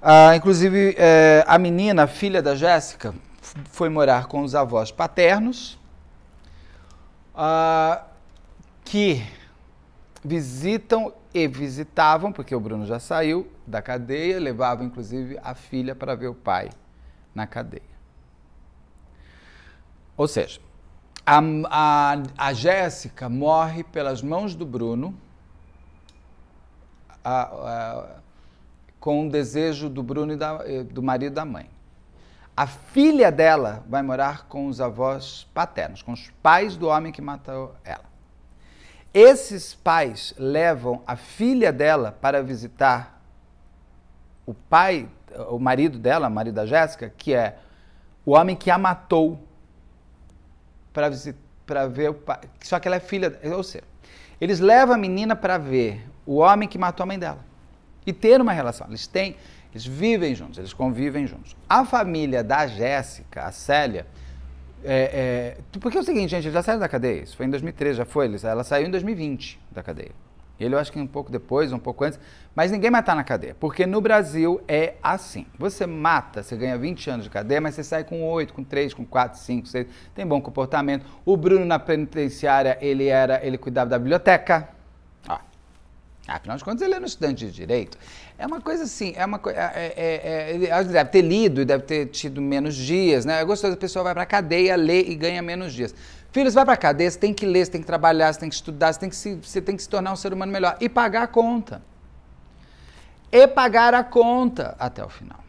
Ah, inclusive, é, a menina, a filha da Jéssica, foi morar com os avós paternos uh, que visitam e visitavam, porque o Bruno já saiu da cadeia, levavam inclusive a filha para ver o pai na cadeia. Ou seja, a, a, a Jéssica morre pelas mãos do Bruno, a, com o desejo do Bruno e da, eh, do marido da mãe a filha dela vai morar com os avós paternos, com os pais do homem que matou ela. Esses pais levam a filha dela para visitar o pai, o marido dela, o marido da Jéssica, que é o homem que a matou, para para ver o pai. Só que ela é filha, ou seja, eles levam a menina para ver o homem que matou a mãe dela e ter uma relação. Eles têm eles vivem juntos, eles convivem juntos. A família da Jéssica, a Célia, é, é, porque é o seguinte, gente, eles já saiu da cadeia, isso foi em 2013, já foi, ela saiu em 2020 da cadeia. Ele eu acho que um pouco depois, um pouco antes, mas ninguém vai estar tá na cadeia, porque no Brasil é assim. Você mata, você ganha 20 anos de cadeia, mas você sai com 8, com 3, com 4, 5, 6, tem bom comportamento. O Bruno na penitenciária, ele era, ele cuidava da biblioteca. Ó. Afinal de contas, ele era um estudante de direito. É uma coisa assim, é uma coisa. É, é, é, é deve ter lido e deve ter tido menos dias, né? É gostoso, a pessoa vai pra cadeia, lê e ganha menos dias. Filhos, vai pra cadeia, você tem que ler, você tem que trabalhar, você tem que estudar, você tem que se, você tem que se tornar um ser humano melhor. E pagar a conta. E pagar a conta até o final.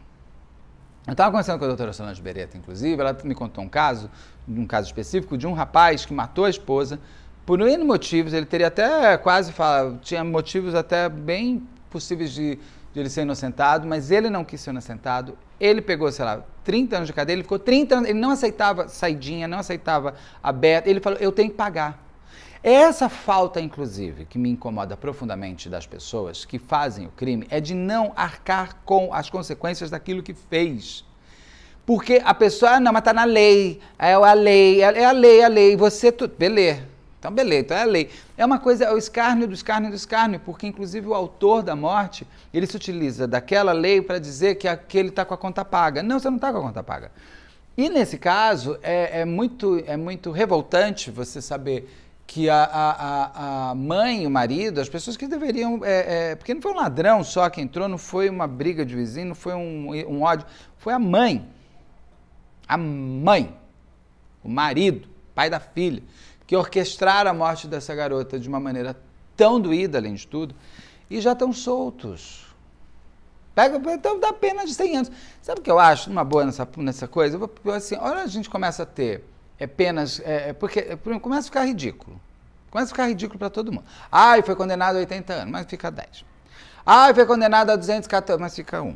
Eu estava conversando com a doutora Solange Beretta, inclusive, ela me contou um caso, um caso específico, de um rapaz que matou a esposa por N motivos, ele teria até quase, falado, tinha motivos até bem possíveis de de ele ser inocentado, mas ele não quis ser inocentado. Ele pegou, sei lá, 30 anos de cadeia, ele ficou 30 anos, ele não aceitava saidinha, não aceitava aberta. Ele falou: eu tenho que pagar. Essa falta, inclusive, que me incomoda profundamente das pessoas que fazem o crime, é de não arcar com as consequências daquilo que fez. Porque a pessoa, ah, não, mas tá na lei, é a lei, é a lei, é a lei, você, tudo. beleza, então, beleza, então é a lei. É uma coisa, é o escárnio do escárnio do escárnio, porque inclusive o autor da morte, ele se utiliza daquela lei para dizer que aquele está com a conta paga. Não, você não está com a conta paga. E nesse caso, é, é, muito, é muito revoltante você saber que a, a, a mãe, o marido, as pessoas que deveriam. É, é, porque não foi um ladrão só que entrou, não foi uma briga de vizinho, não foi um, um ódio. Foi a mãe. A mãe. O marido, pai da filha que orquestraram a morte dessa garota de uma maneira tão doída, além de tudo, e já estão soltos. Pega, então dá pena de 100 anos. Sabe o que eu acho? Uma boa nessa, nessa coisa? Eu, assim, olha, a gente começa a ter é, penas. É, é porque é, começa a ficar ridículo. Começa a ficar ridículo para todo mundo. Ai, foi condenado a 80 anos, mas fica 10. Ai, foi condenado a 214, mas fica 1.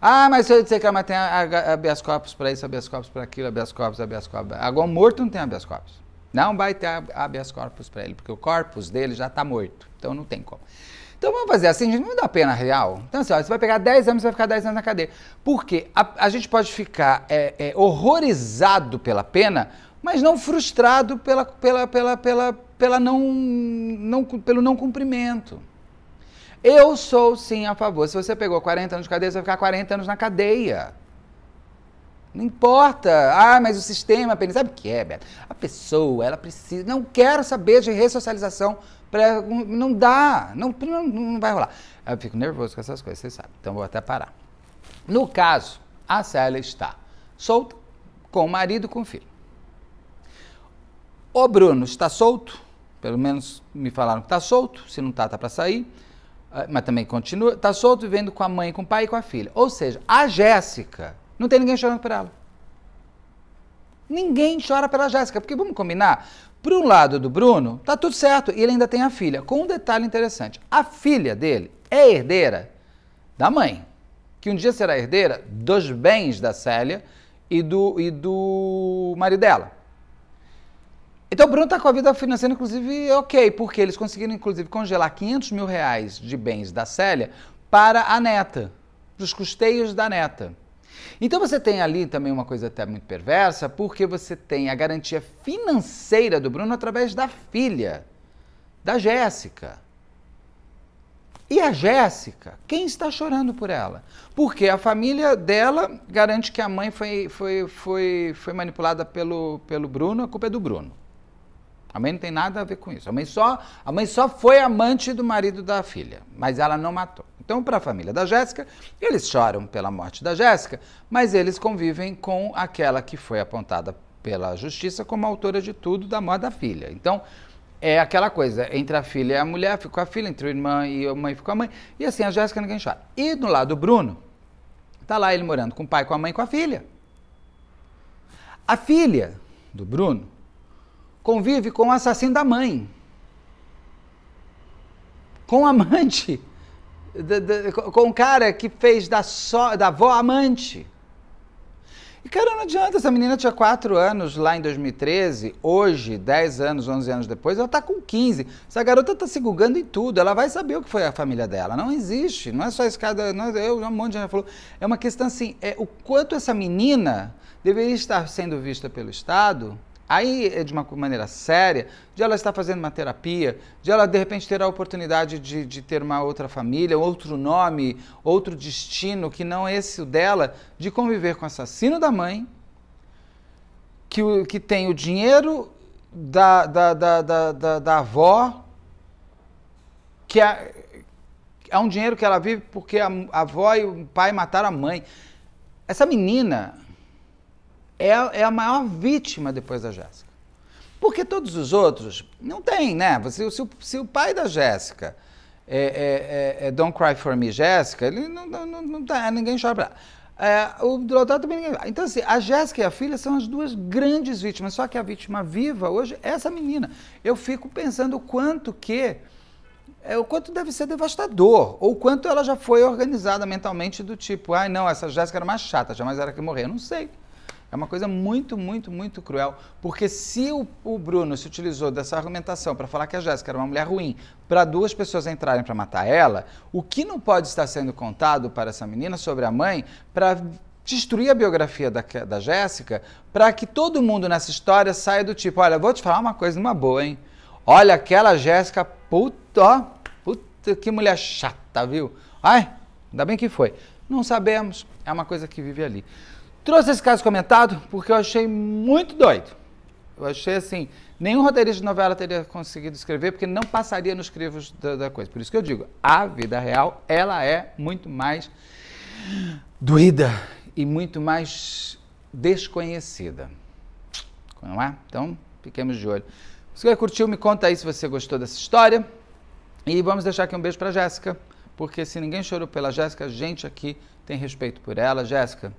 Ah, mas se eu disser que ela tem habeas corpus para isso, habeas corpus para aquilo, habeas corpus, habeas corpus. Agora, morto não tem habeas corpus. Não vai ter habeas corpus para ele, porque o corpus dele já está morto. Então não tem como. Então vamos fazer assim, gente, não dá pena real. Então assim, ó, você vai pegar 10 anos, você vai ficar 10 anos na cadeia. Porque a, a gente pode ficar é, é, horrorizado pela pena, mas não frustrado pela, pela, pela, pela, pela não, não, pelo não cumprimento. Eu sou sim a favor. Se você pegou 40 anos de cadeia, você vai ficar 40 anos na cadeia. Não importa. Ah, mas o sistema apenas. Sabe o que é, Beto? A pessoa, ela precisa. Não quero saber de ressocialização. Pra, não dá. Não, não, não vai rolar. Eu fico nervoso com essas coisas, você sabe. Então vou até parar. No caso, a Célia está solta, com o marido com o filho. O Bruno está solto. Pelo menos me falaram que está solto. Se não está, está para sair. Eh, mas também continua. Está solto vivendo com a mãe, com o pai e com a filha. Ou seja, a Jéssica não tem ninguém chorando por ela. Ninguém chora pela Jéssica, porque vamos combinar, um lado do Bruno, tá tudo certo, e ele ainda tem a filha, com um detalhe interessante. A filha dele é herdeira da mãe, que um dia será herdeira dos bens da Célia e do, e do marido dela. Então o Bruno está com a vida financeira, inclusive, ok, porque eles conseguiram, inclusive, congelar 500 mil reais de bens da Célia para a neta, para os custeios da neta. Então você tem ali também uma coisa até muito perversa, porque você tem a garantia financeira do Bruno através da filha, da Jéssica. E a Jéssica, quem está chorando por ela? Porque a família dela garante que a mãe foi, foi, foi, foi manipulada pelo, pelo Bruno, a culpa é do Bruno. A mãe não tem nada a ver com isso. A mãe só, a mãe só foi amante do marido da filha, mas ela não matou. Então, para a família da Jéssica, eles choram pela morte da Jéssica, mas eles convivem com aquela que foi apontada pela justiça como autora de tudo da morte da filha. Então, é aquela coisa, entre a filha e a mulher ficou a filha, entre a irmã e a mãe ficou a mãe, e assim, a Jéssica ninguém chora. E do lado do Bruno, tá lá ele morando com o pai, com a mãe, com a filha. A filha do Bruno convive com o assassino da mãe, com o amante com um cara que fez da, so, da avó amante. E, cara, não adianta, essa menina tinha 4 anos lá em 2013, hoje, 10 anos, 11 anos depois, ela tá com 15. Essa garota tá se gugando em tudo, ela vai saber o que foi a família dela. Não existe, não é só escada, não, é, eu, um monte de gente falou. É uma questão assim, é o quanto essa menina deveria estar sendo vista pelo Estado Aí é de uma maneira séria, de ela estar fazendo uma terapia, de ela de repente ter a oportunidade de, de ter uma outra família, outro nome, outro destino que não é esse o dela, de conviver com o assassino da mãe, que, que tem o dinheiro da, da, da, da, da, da avó, que é, é um dinheiro que ela vive porque a, a avó e o pai mataram a mãe. Essa menina é, é a maior vítima depois da Jéssica. Porque todos os outros não tem, né? Se, se, se o pai da Jéssica é, é, é, é, Don't Cry For Me Jéssica, ele não, não, não, não tá, ninguém chora pra É, o Lodato também ninguém... Então, assim, a Jéssica e a filha são as duas grandes vítimas, só que a vítima viva hoje é essa menina. Eu fico pensando o quanto que... É, o quanto deve ser devastador, ou quanto ela já foi organizada mentalmente do tipo, ai ah, não, essa Jéssica era mais chata, jamais era que morrer, eu não sei. É uma coisa muito, muito, muito cruel, porque se o, o Bruno se utilizou dessa argumentação para falar que a Jéssica era uma mulher ruim, para duas pessoas entrarem para matar ela, o que não pode estar sendo contado para essa menina sobre a mãe para destruir a biografia da, da Jéssica, para que todo mundo nessa história saia do tipo: olha, vou te falar uma coisa numa boa, hein? Olha aquela Jéssica, puta, ó, puta, que mulher chata, viu? Ai, ainda bem que foi. Não sabemos, é uma coisa que vive ali. Trouxe esse caso comentado porque eu achei muito doido. Eu achei assim, nenhum roteirista de novela teria conseguido escrever porque não passaria nos crivos da, da coisa. Por isso que eu digo, a vida real, ela é muito mais doída e muito mais desconhecida. Não é? Então, fiquemos de olho. Se você curtiu, me conta aí se você gostou dessa história. E vamos deixar aqui um beijo para Jéssica, porque se ninguém chorou pela Jéssica, a gente aqui tem respeito por ela. Jéssica,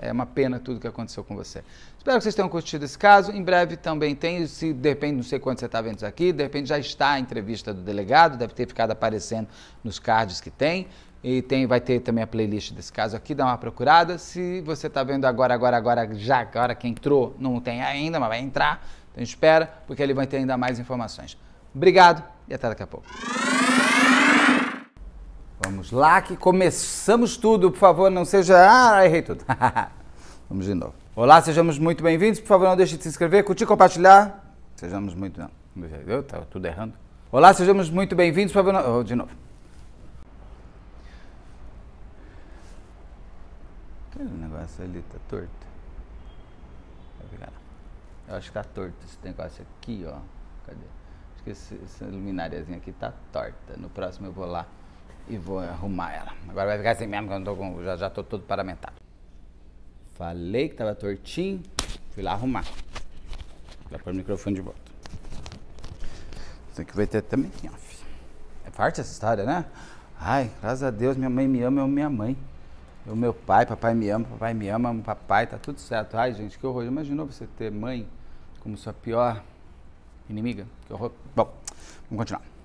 é uma pena tudo que aconteceu com você. Espero que vocês tenham curtido esse caso. Em breve também tem, se de repente, não sei quando você está vendo isso aqui, de repente já está a entrevista do delegado, deve ter ficado aparecendo nos cards que tem. E tem, vai ter também a playlist desse caso aqui, dá uma procurada. Se você está vendo agora, agora, agora, já, agora que entrou, não tem ainda, mas vai entrar, então espera, porque ele vai ter ainda mais informações. Obrigado e até daqui a pouco. Vamos lá que começamos tudo, por favor, não seja. Ah, errei tudo. Vamos de novo. Olá, sejamos muito bem-vindos. Por favor, não deixe de se inscrever, curtir, compartilhar. Sejamos muito. Não. Eu tá tudo errando. Olá, sejamos muito bem-vindos. Por favor, não... oh, de novo. Aquele negócio ali tá torto. Eu acho que tá torto esse negócio aqui, ó. Cadê? Acho que essa luminariazinha aqui tá torta. No próximo eu vou lá e vou arrumar ela. Agora vai ficar assim mesmo, que eu não tô com, já, já tô todo paramentado. Falei que tava tortinho, fui lá arrumar. Dá para o microfone de volta. Isso aqui vai ter também É forte essa história, né? Ai, graças a Deus, minha mãe me ama, eu amo minha mãe. Eu, meu pai, papai me ama, papai me ama, papai, tá tudo certo. Ai, gente, que horror. Imaginou você ter mãe como sua pior inimiga? Que horror. Bom, vamos continuar.